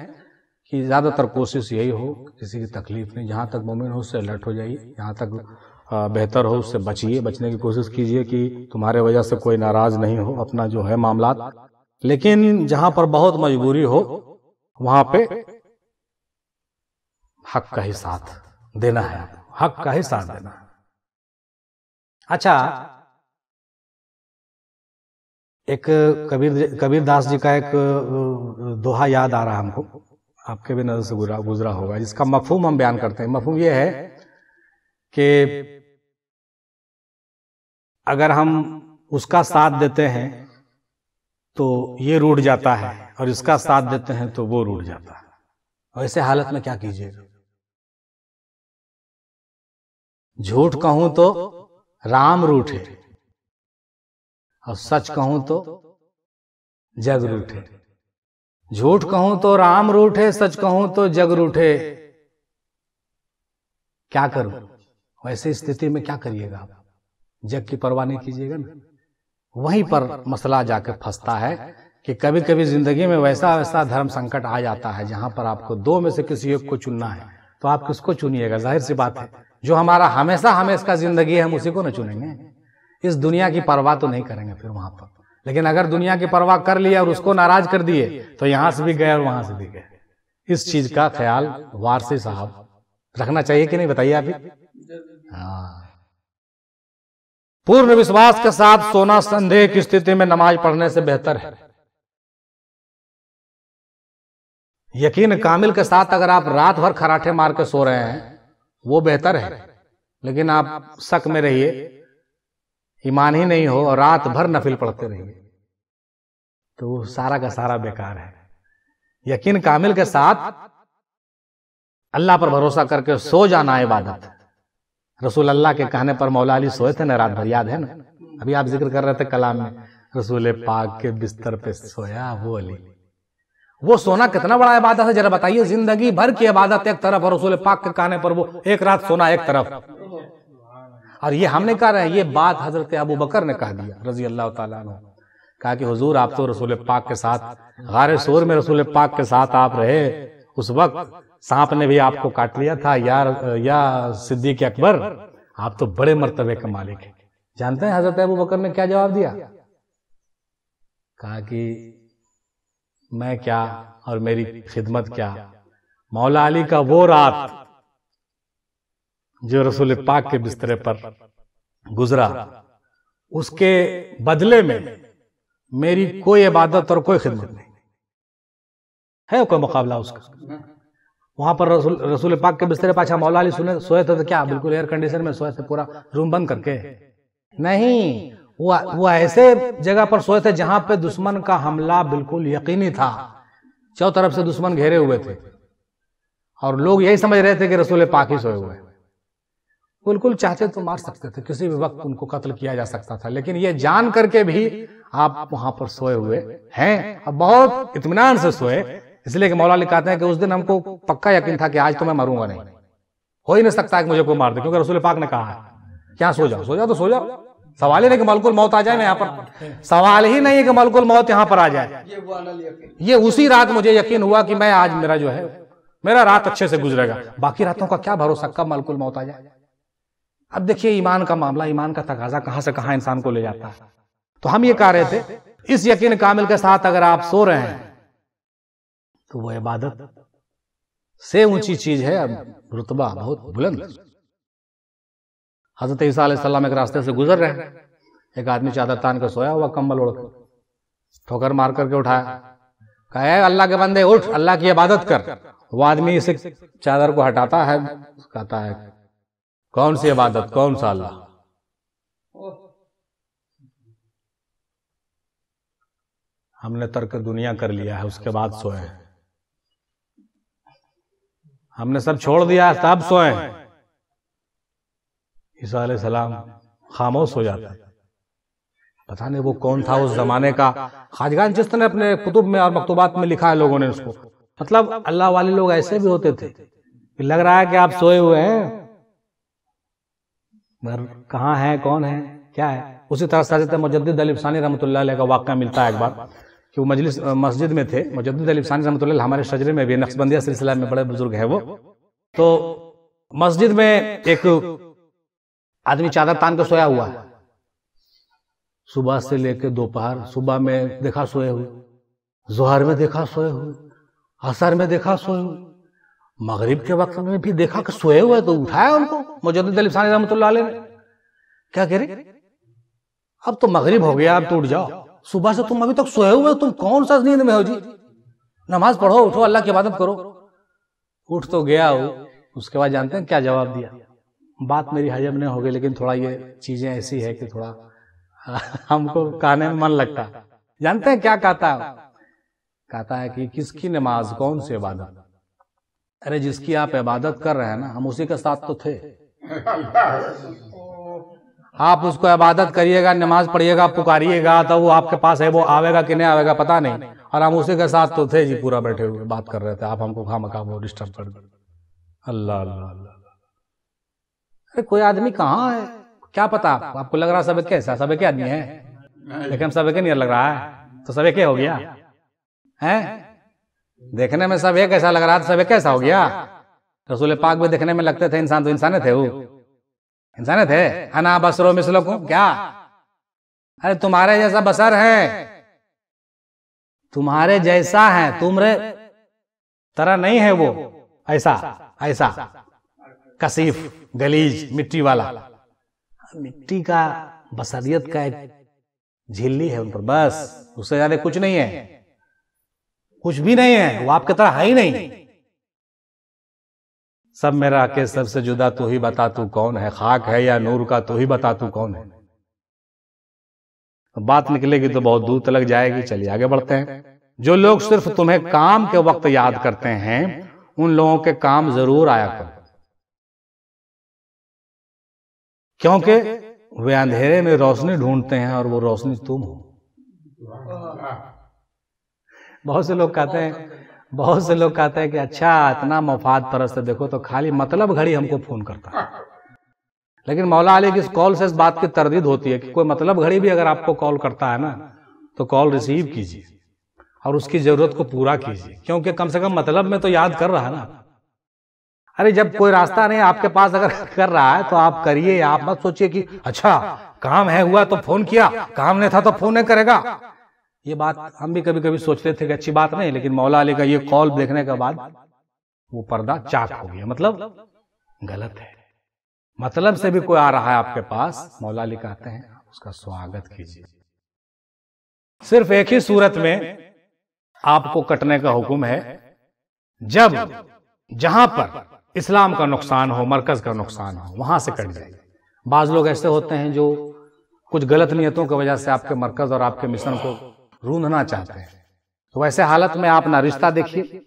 कि ज़्यादातर कोशिश यही हो किसी की तकलीफ नहीं जहाँ तक मुमिन हो उससे अलर्ट हो जाइए जहाँ तक बेहतर हो उससे बचिए बचने की कोशिश कीजिए कि तुम्हारे वजह से कोई नाराज नहीं हो अपना जो है मामला लेकिन जहाँ पर बहुत मजबूरी हो वहाँ पे हक का ही साथ देना है हक का ही साथ देना है अच्छा एक कबीर कबीर दास जी का एक दोहा याद आ रहा है हमको आपके भी नज़र से गुजरा गुजरा होगा जिसका मफहूम हम बयान करते हैं मफहूम यह है कि अगर हम उसका साथ देते हैं तो ये रूठ जाता है और इसका साथ देते हैं तो वो रूठ जाता है और ऐसे हालत में क्या कीजिएगा झूठ कहूं तो राम रूठे और सच कहूं तो जग रूठे झूठ कहूं तो राम रूठे सच कहूं तो जग रूठे क्या करूं वैसे स्थिति में क्या करिएगा आप जग की परवाह नहीं कीजिएगा ना वहीं पर मसला जाकर फंसता है कि कभी कभी जिंदगी में वैसा वैसा धर्म संकट आ जाता है जहां पर आपको दो में से किसी एक को चुनना है तो आप किसको चुनिएगा जाहिर सी बात है जो हमारा हमेशा हमेशा जिंदगी है हम उसी को ना चुनेंगे इस दुनिया की परवाह तो नहीं करेंगे फिर वहां पर लेकिन अगर दुनिया की परवाह कर लिया और उसको नाराज कर दिए तो यहां से भी गए और वहां से भी गए इस चीज का ख्याल वारसी साहब रखना चाहिए कि नहीं बताइए अभी हाँ पूर्ण विश्वास के साथ सोना संदेह की स्थिति में नमाज पढ़ने से बेहतर है यकीन कामिल के साथ अगर आप रात भर खराठे मार के सो रहे हैं वो बेहतर है लेकिन आप शक में रहिए ईमान ही नहीं हो और रात भर नफिल पढ़ते रहिए तो वो सारा का सारा बेकार है यकीन कामिल के साथ अल्लाह पर भरोसा करके सो जाना इबादत रसूल अल्लाह के कहने पर मौला अली सोए थे ना रात भर याद है ना अभी आप जिक्र कर रहे थे कलाम में रसूल पाक के बिस्तर पे सोया वो अली वो सोना कितना बड़ा इबादत है जरा बताइए जिंदगी भर की इबादत एक तरफ और रसूल पाक के कहने पर वो एक रात सोना एक तरफ और ये हमने कह रहे हैं ये बात हजरत अबू बकर ने कह दिया रजी अल्लाह तु कहा कि हजूर आप तो रसूल पाक के साथ गारे शोर में रसूल पाक के साथ आप रहे उस वक्त सांप ने भी आपको काट लिया था यार या सिद्दीक अकबर आप तो बड़े मरतबे के मालिक हैं जानते हैं हजरत अबू बकर ने क्या जवाब दिया कहा कि मैं क्या और मेरी खिदमत क्या मौला अली का वो रात जो रसूल पाक के बिस्तरे पर गुजरा उसके बदले में मेरी कोई इबादत और कोई खिदमत नहीं है कोई मुकाबला उसका वहां पर रसूल रसूल पाक के बिस्तरे पाछा मौला अली सुने सोए थे तो क्या बिल्कुल एयर कंडीशन में सोए थे पूरा रूम बंद करके नहीं वो ऐसे जगह पर सोए थे जहां पे दुश्मन का हमला बिल्कुल यकीनी था चौ तरफ से दुश्मन घेरे हुए थे और लोग यही समझ रहे थे कि रसूल पाक ही सोए हुए बिल्कुल चाहते तो मार सकते थे किसी भी वक्त उनको कत्ल किया जा सकता था लेकिन ये जान करके भी आप वहां पर सोए हुए हैं और बहुत इतमान से सोए इसलिए कि मौला लिखाते हैं कि उस दिन हमको पक्का यकीन था कि आज तो मैं मरूंगा नहीं हो ही नहीं सकता कि मुझे कोई मार दे क्योंकि रसूल पाक ने कहा है क्या सो जाओ सो जाओ तो सो जाओ सवाल ही नहीं कि मलकुल मौत आ जाए ना यहाँ पर सवाल ही नहीं है कि मलकुल मौत यहाँ पर आ जाए ये उसी रात मुझे यकीन हुआ कि मैं आज मेरा जो है मेरा रात अच्छे से गुजरेगा बाकी रातों का क्या भरोसा कब मलकुल मौत आ जाए अब देखिए ईमान का मामला ईमान का तकाजा कहां से कहाँ इंसान को ले जाता है तो हम ये कह रहे थे इस यकीन कामिल के साथ अगर आप सो रहे हैं तो वो इबादत से ऊंची चीज है अब रुतबा बहुत बुलंद हज़रत ईसा एक रास्ते से गुजर रहे एक आदमी चादर तान कर सोया हुआ कम्बल उड़कर ठोकर मार करके उठाया कहे अल्लाह के बंदे उठ अल्लाह की इबादत कर वो आदमी इसे चादर को हटाता है कहता है कौन सी इबादत कौन सा अल्लाह हमने तर्क दुनिया कर लिया है उसके बाद सोए हमने सब छोड़ दिया है सब सोए ईसा सलाम खामोश हो जाता पता नहीं वो कौन था उस जमाने का खाजगान जिस तरह अपने कुतुब में और मकतूबात में लिखा है लोगों ने उसको मतलब अल्लाह वाले लोग ऐसे भी होते थे कि लग रहा है कि आप सोए हुए हैं मगर कहाँ है कौन है क्या है उसी तरह साजिद मुजद अलिफसानी रमत का वाक्य मिलता है एक बार कि वो मजलिस मस्जिद में थे मुजद अलिफसानी रमत हमारे शजरे में भी नक्सबंदिया सिलसिला में बड़े बुजुर्ग है वो तो मस्जिद में एक आदमी चादर तान के सोया हुआ है सुबह से लेकर दोपहर सुबह में देखा सोए हुए जोहर में देखा सोए हुए असर में देखा सोए हुए मगरिब के वक्त में भी देखा कि सोए हुए तो उठाया उनको मुजद्दीन अली सानी रहमत ने क्या कह रहे अब तो मगरिब हो गया अब तो उठ जाओ सुबह से तुम अभी तक सोए हुए तुम कौन सा नींद में हो जी नमाज पढ़ो उठो अल्लाह की इबादत करो उठ तो गया हो उसके बाद जानते हैं क्या जवाब दिया बात मेरी हजम नहीं होगी लेकिन थोड़ा ये चीज़ें ऐसी है कि थोड़ा हमको कहने में मन लगता जानते हैं क्या कहता है कहता है कि किसकी नमाज कौन सी इबादत अरे जिसकी आप इबादत कर रहे हैं ना हम उसी के साथ तो थे आप उसको इबादत करिएगा नमाज पढ़िएगा पुकारिएगा तो वो आपके पास है वो आवेगा कि नहीं आवेगा पता नहीं और हम उसी के साथ तो थे जी पूरा बैठे हुए बात कर रहे थे आप हमको खा मका वो डिस्टर्ब कर अल्लाह अल्लाह अल्लाह अरे कोई आदमी कहाँ है क्या पता आपको लग रहा सब एक कैसा सब एक आदमी है लेकिन सब एक नहीं लग रहा है तो सब एक हो गया है देखने में सब एक ऐसा लग रहा था सब एक कैसा हो गया रसूल पाक भी देखने में लगते थे इंसान तो इंसान थे वो इंसान थे अना बसरो मिसलो को क्या अरे तुम्हारे जैसा बसर है तुम्हारे जैसा है तुम्हारे तरह नहीं है वो ऐसा ऐसा कसीफ गलीज मिट्टी वाला मिट्टी का बसरियत का एक झिल्ली है उन पर बस उससे ज्यादा कुछ नहीं है कुछ भी नहीं है वो आपके तरह है ही नहीं सब मेरा के सबसे जुदा तू ही बता तू कौन है खाक है या नूर का तू ही बता तू कौन है तो बात निकलेगी तो बहुत दूर तक जाएगी चलिए आगे बढ़ते हैं जो लोग सिर्फ तुम्हें काम के वक्त याद करते हैं उन लोगों के काम जरूर आया करो क्योंकि वे अंधेरे में रोशनी ढूंढते हैं और वो रोशनी तुम हो बहुत से लोग कहते हैं बहुत से लोग कहते हैं कि अच्छा इतना मफाद परस्त देखो तो खाली मतलब घड़ी हमको फोन करता है लेकिन मौला अली की इस कॉल से इस बात की तरदीद होती है कि कोई मतलब घड़ी भी अगर आपको कॉल करता है ना तो कॉल रिसीव कीजिए और उसकी ज़रूरत को पूरा कीजिए क्योंकि कम से कम मतलब में तो याद कर रहा है ना अरे जब कोई रास्ता नहीं आपके पास अगर कर रहा है तो आप हाँ, करिए आप मत सोचिए कि अच्छा हाँ, काम है हुआ तो फोन किया काम नहीं था तो हाँ, फोन तो नहीं करेगा ये बात हम भी कभी कभी सोचते थे कि अच्छी बात नहीं लेकिन मौला अली का ये कॉल देखने के बाद वो पर्दा चाक हो गया मतलब, मतलब गलत है मतलब से भी मतलब कोई आ रहा है आपके पास मौला अली कहते हैं उसका स्वागत कीजिए सिर्फ एक ही सूरत में आपको कटने का हुक्म है जब जहां पर इस्लाम का नुकसान हो मरकज़ का नुकसान हो वहाँ से कट जाए बाज़ लोग ऐसे होते हैं जो कुछ गलत नीयतों की वजह से आपके मरकज़ और आपके मिशन को रूंधना चाहते हैं तो वैसे हालत में आप ना रिश्ता देखिए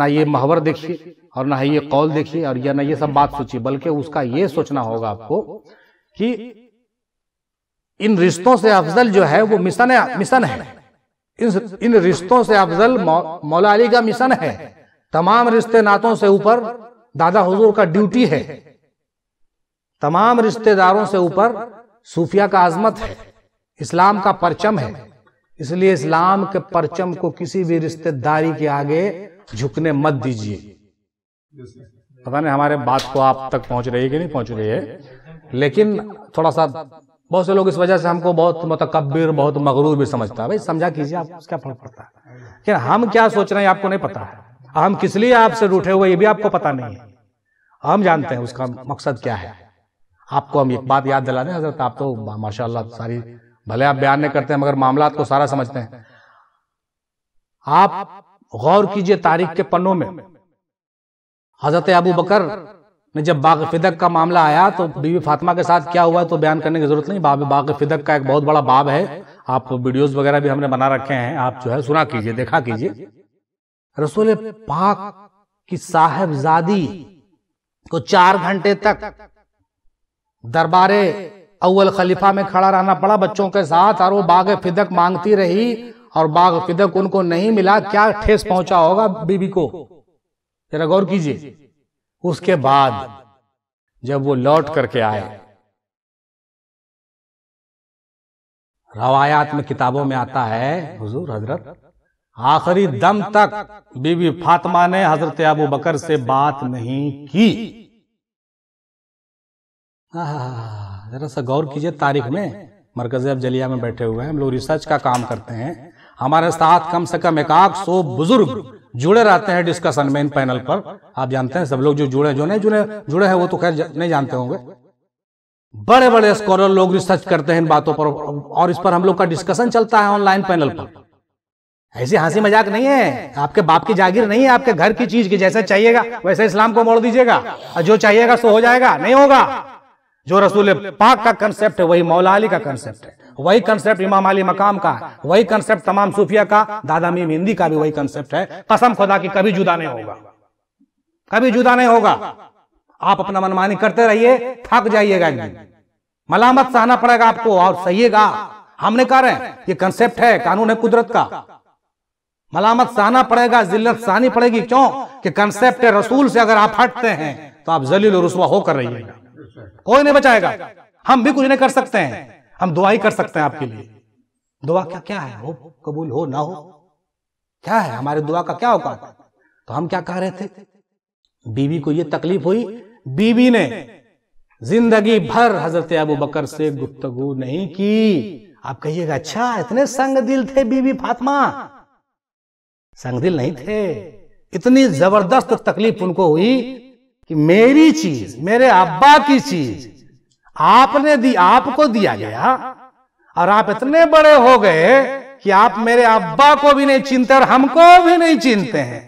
ना ये महवर देखिए और ना ये कौल देखिए और या ना ये सब बात सोचिए बल्कि उसका ये सोचना होगा आपको कि इन रिश्तों से अफजल जो है वो मिशन मिशन है इन इन रिश्तों से अफजल मौ, मौला अली का मिशन है तमाम रिश्ते नातों से ऊपर दादा हजूर का ड्यूटी है तमाम रिश्तेदारों से ऊपर सूफिया का आजमत है इस्लाम का परचम है इसलिए इस्लाम के परचम को किसी भी रिश्तेदारी के आगे झुकने मत दीजिए पता नहीं हमारे बात को आप तक पहुंच रही है कि नहीं पहुंच रही है लेकिन थोड़ा सा बहुत से लोग इस वजह से हमको बहुत मतकबिर बहुत मगरूर भी समझता है भाई समझा कीजिए आप क्या फर्क पड़ता है हम क्या सोच रहे हैं आपको नहीं पता है हम किस लिए आपसे रूठे हुए ये भी आपको पता नहीं है हम जानते हैं उसका मकसद क्या है आपको हम एक बात याद दिला दें हजरत आप तो माशाल्लाह सारी भले आप बयान नहीं करते हैं मगर मामला को सारा समझते हैं आप गौर कीजिए तारीख के पन्नों में हजरत अबू बकर ने जब बाग फिदक का मामला आया तो बीबी फातिमा के साथ क्या हुआ तो बयान करने की जरूरत नहीं बाब बाग फिदक का एक बहुत बड़ा बाब है आप वीडियोस वगैरह भी हमने बना रखे हैं आप जो है सुना कीजिए देखा कीजिए रसूल पाक की साहेबजादी को चार घंटे तक दरबारे अव्वल खलीफा में खड़ा रहना पड़ा बच्चों के साथ और वो बाग फिदक मांगती रही और बाग फिदक उनको नहीं मिला क्या ठेस पहुंचा होगा बीबी को जरा गौर कीजिए उसके बाद जब वो लौट करके आए रवायात में किताबों में आता है हुजूर हजरत आखिरी दम तक बीबी फातिमा ने हजरत अबू बकर से बात नहीं की जरा सा गौर कीजिए तारीख में मरकज जलिया में बैठे हुए हैं हम लोग रिसर्च का काम करते हैं हमारे साथ कम से कम एक आख सौ बुजुर्ग जुड़े रहते हैं डिस्कशन में इन पैनल पर आप जानते हैं सब लोग जो जुड़े जो नहीं जुड़े जुड़े हैं वो तो खैर नहीं जानते होंगे बड़े बड़े स्कॉलर लोग रिसर्च करते हैं इन बातों पर और इस पर हम लोग का डिस्कशन चलता है ऑनलाइन पैनल पर ऐसे हंसी मजाक नहीं है आपके बाप की जागीर नहीं है आपके घर की चीज की जैसा चाहिएगा वैसे इस्लाम को मोड़ दीजिएगा और जो चाहिएगा सो हो जाएगा नहीं होगा जो रसूल पाक का कंसेप्ट है वही मौला अली का कंसेप्ट है वही कंसेप्ट इमाम अली मकाम का वही कंसेप्ट तमाम सूफिया का दादा मीम हिंदी का भी वही कंसेप्ट है कसम खुदा की कभी जुदा नहीं होगा कभी जुदा नहीं होगा आप अपना मनमानी करते रहिए थक जाइएगा मलामत सहना पड़ेगा आपको और सहीगा हम नहीं कह रहे ये कंसेप्ट है कानून है कुदरत का मलामत सहना पड़ेगा जिल्लत सहनी पड़ेगी क्यों कि कंसेप्ट रसूल से अगर आप हटते हैं तो आप जलील और रसुआ होकर रहिएगा कोई नहीं बचाएगा हम भी कुछ नहीं कर सकते हैं हम दुआ ही कर सकते हैं आपके लिए दुआ क्या क्या है हो कबूल हो ना हो क्या है हमारे दुआ का क्या होगा तो हम क्या कह रहे थे बीवी को यह तकलीफ हुई बीवी ने जिंदगी भर हजरत अबू बकर से गुप्तगु नहीं की आप कहिएगा अच्छा इतने संग दिल थे बीवी फातमा संगदिल नहीं थे इतनी जबरदस्त तकलीफ उनको हुई कि मेरी चीज मेरे अब्बा की चीज आपने दी आपको दिया गया और आप इतने बड़े हो गए कि आप मेरे अब्बा को भी नहीं चिंते और हमको भी नहीं चिंते हैं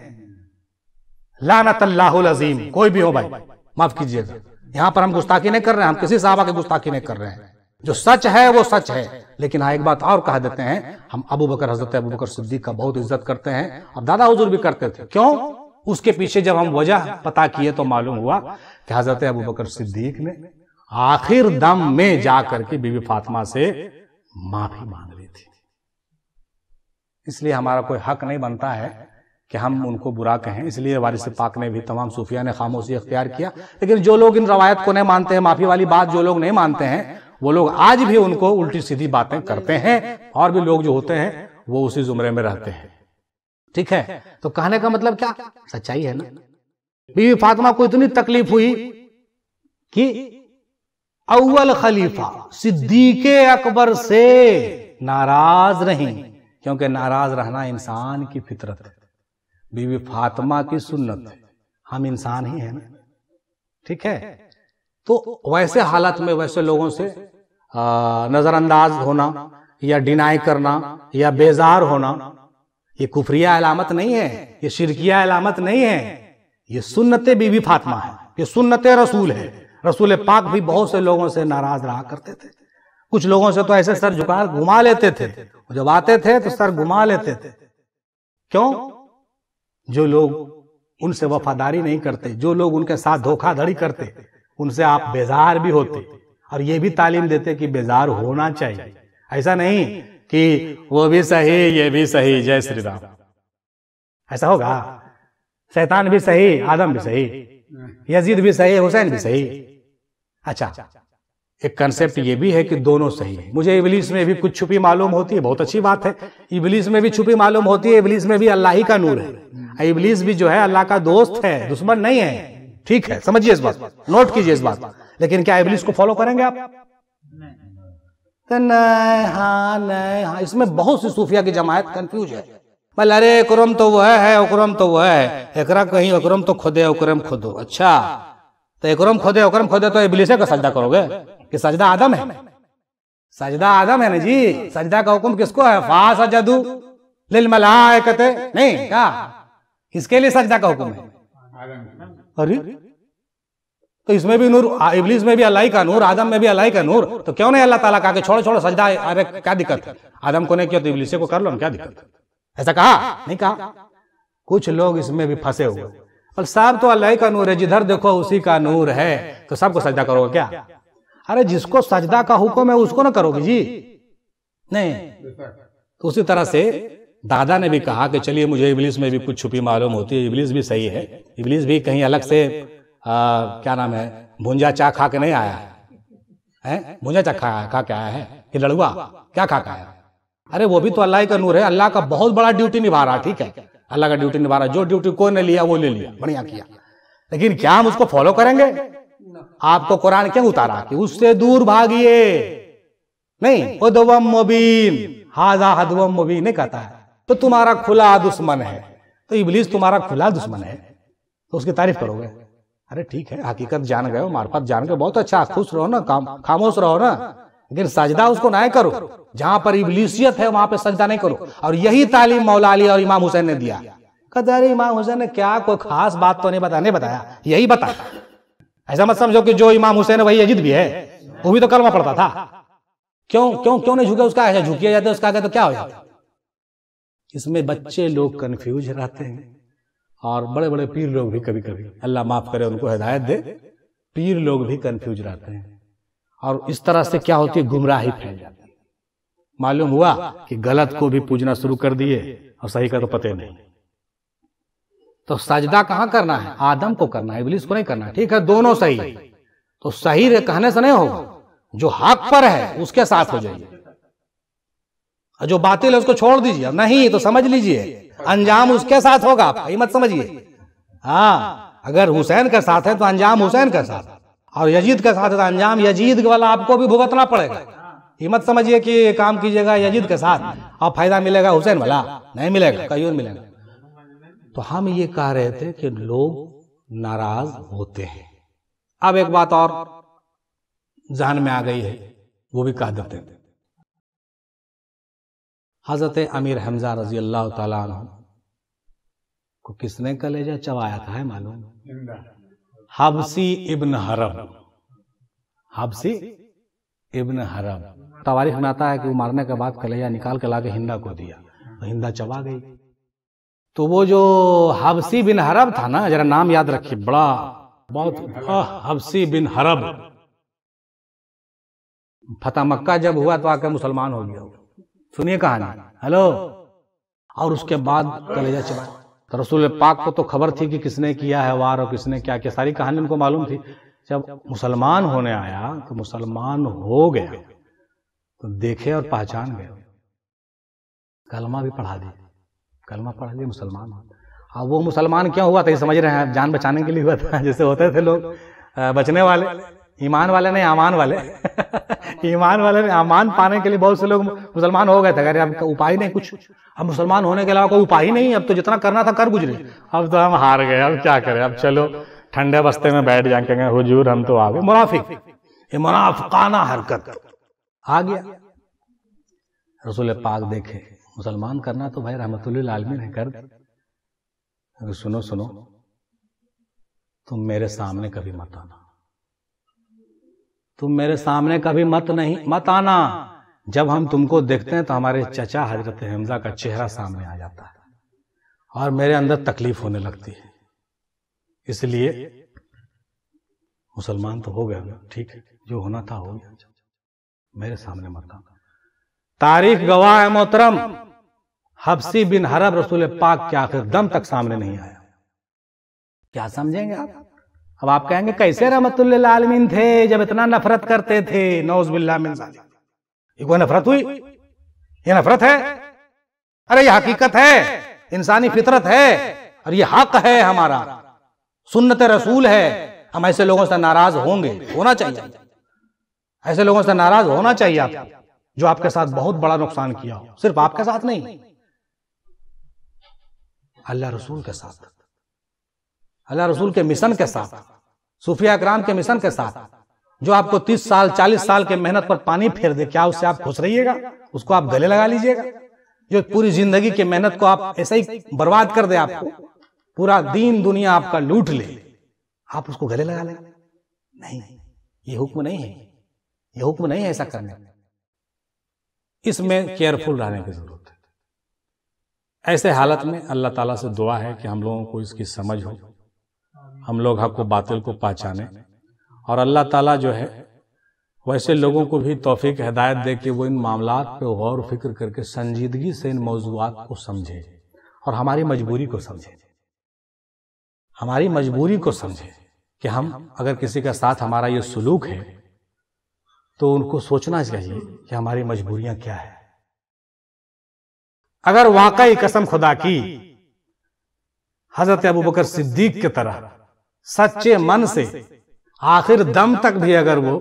लानत अजीम कोई भी हो भाई माफ कीजिएगा यहां पर हम गुस्ताखी नहीं कर रहे हैं हम किसी साहबा की गुस्ताखी नहीं कर रहे हैं जो सच है वो सच है लेकिन हाँ एक बात और कह देते हैं हम अबू बकर हजरत अबू बकर सिद्दीक का बहुत इज्जत करते हैं और दादा हजूर भी करते थे क्यों उसके पीछे जब हम वजह पता किए तो मालूम हुआ कि हजरत अबू बकर सिद्दीक ने आखिर दम में जा करके बीबी फातिमा से माफी मांग ली थी इसलिए हमारा कोई हक नहीं बनता है कि हम उनको बुरा कहें इसलिए वारिस पाक ने भी तमाम सूफिया ने खामोशी अख्तियार किया लेकिन जो लोग इन रवायत को नहीं मानते हैं माफी वाली बात जो लोग नहीं मानते हैं वो लोग आज भी उनको उल्टी सीधी बातें करते हैं और भी लोग जो होते हैं वो उसी जुमरे में रहते हैं ठीक है तो कहने का मतलब क्या सच्चाई है ना बीवी फातिमा को इतनी तकलीफ हुई कि अव्वल खलीफा सिद्दीके अकबर से नाराज नहीं क्योंकि नाराज रहना इंसान की फितरत है बीवी फातिमा की सुन्नत है हम इंसान ही है ना ठीक है तो वैसे हालत में वैसे लोगों से नज़रअंदाज होना या डिनाई करना या बेजार होना ये कुफरिया अलामत नहीं है ये शिरकिया अलामत नहीं है ये सुन्नत बीबी फातमा है ये सुन्नत रसूल है रसूल पाक भी बहुत से लोगों से नाराज रहा करते थे कुछ लोगों से तो ऐसे सर झुका घुमा लेते थे जब आते थे तो सर घुमा लेते थे क्यों जो लोग उनसे वफादारी नहीं करते जो लोग उनके साथ धोखाधड़ी करते उनसे आप बेजार भी होते और ये भी तालीम देते कि बेजार होना चाहिए ऐसा नहीं कि वो भी सही ये भी सही जय श्री राम ऐसा होगा शैतान भी सही आदम भी सही यजीद भी सही हुसैन भी सही अच्छा एक कंसेप्ट ये भी है कि दोनों सही है मुझे इबलीस में भी कुछ छुपी मालूम होती है बहुत अच्छी बात है इबलीस में भी छुपी मालूम होती है इबलीस में भी अल्लाह ही का नूर है इबलीस भी जो है अल्लाह का दोस्त है दुश्मन नहीं है ठीक है समझिए इस बात नोट कीजिए इस बात लेकिन क्या इबलिस को फॉलो करेंगे आप हाँ हाँ इसमें बहुत सी सूफिया की जमायत कंफ्यूज है बल अरे उक्रम तो वह है उक्रम तो वह है एकरा कहीं उक्रम तो खुदे उक्रम खुदो अच्छा तो एकरम खुदे उक्रम खुदे तो इबलिसे का सजदा करोगे कि सजदा आदम है सजदा आदम है ना जी सजदा का हुक्म किसको है फा सजदू लिल मलाइकते नहीं क्या किसके लिए सजदा का हुक्म है अरे तो इसमें भी नूर इब्लिस में भी अल्लाह का नूर आदम में भी अल्लाह का नूर तो क्यों नहीं अल्लाह ताला कहा कि छोड़ो छोड़ो सजदा अरे क्या दिक्कत है आदम को नहीं किया तो इब्लिस को कर लो क्या दिक्कत है ऐसा कहा नहीं कहा कुछ लोग इसमें भी फंसे हुए और साहब तो अल्लाह का नूर है जिधर देखो उसी का नूर है तो सबको सजदा करोगे क्या अरे जिसको सजदा का हुक्म है उसको ना करोगे जी नहीं तो उसी तरह से दादा ने भी कहा कि चलिए मुझे इबलिस में भी कुछ छुपी मालूम होती है इबलिस भी सही है इबलिस भी कहीं अलग से आ, क्या नाम है भुंजा चा खा के नहीं आया है भूंजा भुंजा चा खा खा के आया है कि लड़ुआ क्या खा के आया अरे वो भी तो अल्लाह का नूर है अल्लाह का बहुत बड़ा ड्यूटी निभा रहा ठीक है अल्लाह का ड्यूटी निभा रहा जो ड्यूटी कोई ने लिया वो ले लिया बढ़िया किया लेकिन क्या हम उसको फॉलो करेंगे आपको कुरान क्यों उतारा कि उससे दूर भागिए नहीं मुबीन हाजा हदवम मुबीन नहीं कहता है तो तुम्हारा खुला दुश्मन है तो इबलीस तुम्हारा खुला दुश्मन है तो उसकी तारीफ करोगे अरे ठीक है हकीकत जान गए मार्फत जान गए बहुत अच्छा खुश रहो ना काम खामोश रहो ना लेकिन सजदा उसको ना करो जहां पर इबलीसियत है वहां पर सजदा नहीं करो और यही तालीम मौलाली और इमाम हुसैन ने दिया कदर इमाम हुसैन ने क्या कोई खास बात तो नहीं बताया नहीं बताया यही बताया ऐसा मत समझो कि जो इमाम हुसैन वही अजीत भी है वो भी तो कलमा पड़ता था क्यों क्यों क्यों नहीं झुके उसका ऐसा झुकिया जाता है उसका आगे तो क्या हो जाता इसमें बच्चे लोग कन्फ्यूज रहते हैं और बड़े बड़े पीर लोग भी कभी कभी अल्लाह माफ करे उनको हिदायत दे पीर लोग भी कन्फ्यूज रहते हैं और इस तरह से क्या होती है गुमराही फैल जाती है मालूम हुआ कि गलत को भी पूजना शुरू कर दिए और सही का तो, तो पते नहीं तो सजदा कहाँ करना है आदम को करना है इबलिस को नहीं करना है ठीक है दोनों सही तो सही कहने से नहीं होगा जो हक पर है उसके साथ हो जाइए जो बातिल है उसको छोड़ दीजिए नहीं तो समझ लीजिए अंजाम उसके साथ होगा आप मत समझिए हाँ अगर हुसैन का साथ है तो अंजाम हुसैन का साथ और यजीद का साथ है तो अंजाम यजीद वाला आपको भी भुगतना पड़ेगा हिम्मत समझिए कि काम कीजिएगा यजीद के साथ और फायदा मिलेगा हुसैन वाला नहीं मिलेगा कहीं और मिलेगा तो हम ये कह रहे थे कि लोग नाराज होते हैं अब एक बात और जहन में आ गई है वो भी कह देते हैं हज़रत अमीर हमज़ा रजी अल्लाह को किसने कलेजा चबाया था है मालूम हबसी इब्न हरब हबसी इब्न हरब तवारीख में आता है कि वो मारने के बाद कलेजा निकाल के लाके हिंदा को दिया तो हिंदा चबा गई तो वो जो हबसी बिन हरब था ना जरा नाम याद रखिए बड़ा बहुत हबसी बिन हरब फतेह मक्का जब हुआ तो आकर मुसलमान हो गया सुनिए कहानी हेलो और उसके बाद कलेजा चबा तो रसूल पाक को तो खबर थी कि किसने किया है वार और किसने क्या किया सारी कहानी उनको मालूम थी जब मुसलमान होने आया तो मुसलमान हो गया तो देखे और पहचान गए कलमा भी पढ़ा दी कलमा पढ़ा दिया मुसलमान अब वो मुसलमान क्यों हुआ था ये समझ रहे हैं जान बचाने के लिए हुआ था जैसे होते थे लोग बचने वाले ईमान वाले नहीं अमान वाले ईमान वाले ने अमान पाने के लिए बहुत से लोग मुसलमान हो गए थे अरे अब उपाय नहीं कुछ अब मुसलमान होने के अलावा कोई उपाय नहीं अब तो जितना करना था कर गुजरे अब तो हम हार गए अब क्या करें अब चलो ठंडे बस्ते में बैठ जाए कहेंगे हुजूर हम तो आ गए मुनाफिक ये मुनाफकाना हरकत आ गया रसूल पाक देखे मुसलमान करना तो भाई रहमत आलमी ने कर सुनो सुनो तुम मेरे सामने कभी मत आना तुम मेरे सामने कभी मत नहीं मत आना जब हम तुमको देखते हैं तो हमारे चचा हजरत हमजा का चेहरा सामने आ जाता है और मेरे अंदर तकलीफ होने लगती है इसलिए मुसलमान तो हो गया ठीक है जो होना था हो गया मेरे सामने मत आना तारीख गवाह है मोहतरम हबसी बिन हरब रसूल पाक के आखिर दम तक सामने नहीं आया क्या समझेंगे आप अब आप कहेंगे कैसे रहमतुल्ल आलमीन थे जब इतना नफरत करते थे नौज कोई नफरत हुई ये नफरत है अरे ये हकीकत है इंसानी फितरत है और ये हक है हमारा सुन्नत रसूल है हम ऐसे लोगों से नाराज होंगे होना चाहिए ऐसे लोगों से नाराज होना चाहिए आप जो आपके साथ बहुत बड़ा नुकसान किया हो सिर्फ आपके साथ नहीं अल्लाह रसूल के साथ अल्लाह रसूल के मिशन के साथ सूफिया ग्राम के मिशन के साथ जो आपको 30 साल 40 साल के मेहनत पर पानी फेर दे क्या उससे आप खुश रहिएगा उसको आप गले लगा लीजिएगा जो पूरी जिंदगी की मेहनत को आप ऐसे ही बर्बाद कर दे आपको पूरा दीन दुनिया आपका लूट ले आप उसको गले लगा ले नहीं ये हुक्म नहीं है ये हुक्म नहीं है ऐसा करने इसमें केयरफुल रहने की जरूरत है ऐसे हालत में अल्लाह ताला से दुआ है कि हम लोगों को इसकी समझ हो हम लोग हक व बातिल को पहचाने और अल्लाह ताला जो है वैसे लोगों को भी तोफ़ी हदायत दे कि वो इन मामला पर गौर फिक्र करके संजीदगी से इन मौजूद को समझे और हमारी मजबूरी को समझे हमारी मजबूरी को समझे कि हम अगर किसी का साथ हमारा ये सलूक है तो उनको सोचना चाहिए कि हमारी मजबूरियां क्या है अगर वाकई कसम खुदा की हजरत अबू बकर सिद्दीक की तरह सच्चे मन से आखिर दम तक भी अगर वो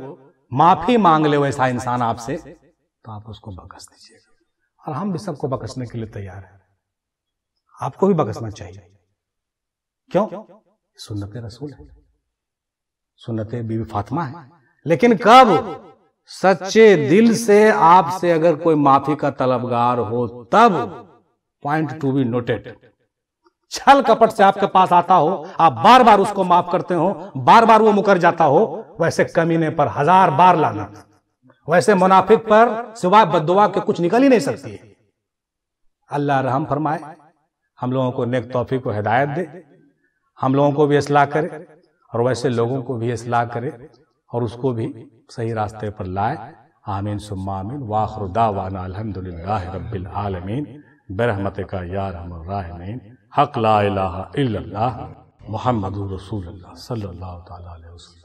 माफी मांग ले वैसा इंसान आपसे तो आप उसको बकस दीजिएगा और हम भी सबको बकसने के लिए तैयार हैं आपको भी बकसना चाहिए क्यों सुनते रसूल है सुनते बीवी फातिमा है लेकिन कब सच्चे दिल से आपसे अगर कोई माफी का तलबगार हो तब पॉइंट टू बी नोटेड छल कपट से आपके पास आता हो आप बार बार उसको माफ करते हो बार बार वो मुकर जाता हो वैसे कमीने पर हजार बार लाना वैसे मुनाफिक पर सिवाय बदुआ के कुछ निकल ही नहीं सकती अल्लाह रहम फरमाए हम लोगों को नेक तोहफी को हिदायत दे हम लोगों को भी असलाह करे और वैसे लोगों को भी असलाह करे और उसको भी सही रास्ते पर लाए आमीन सुम्मा वाखरुदा वाना अलहमदिल्ला रबीआलमीन बरहमत का यार राहमीन حق لا الہ الا اللہ محمد رسول اللہ صلی اللہ تعالی علیہ وسلم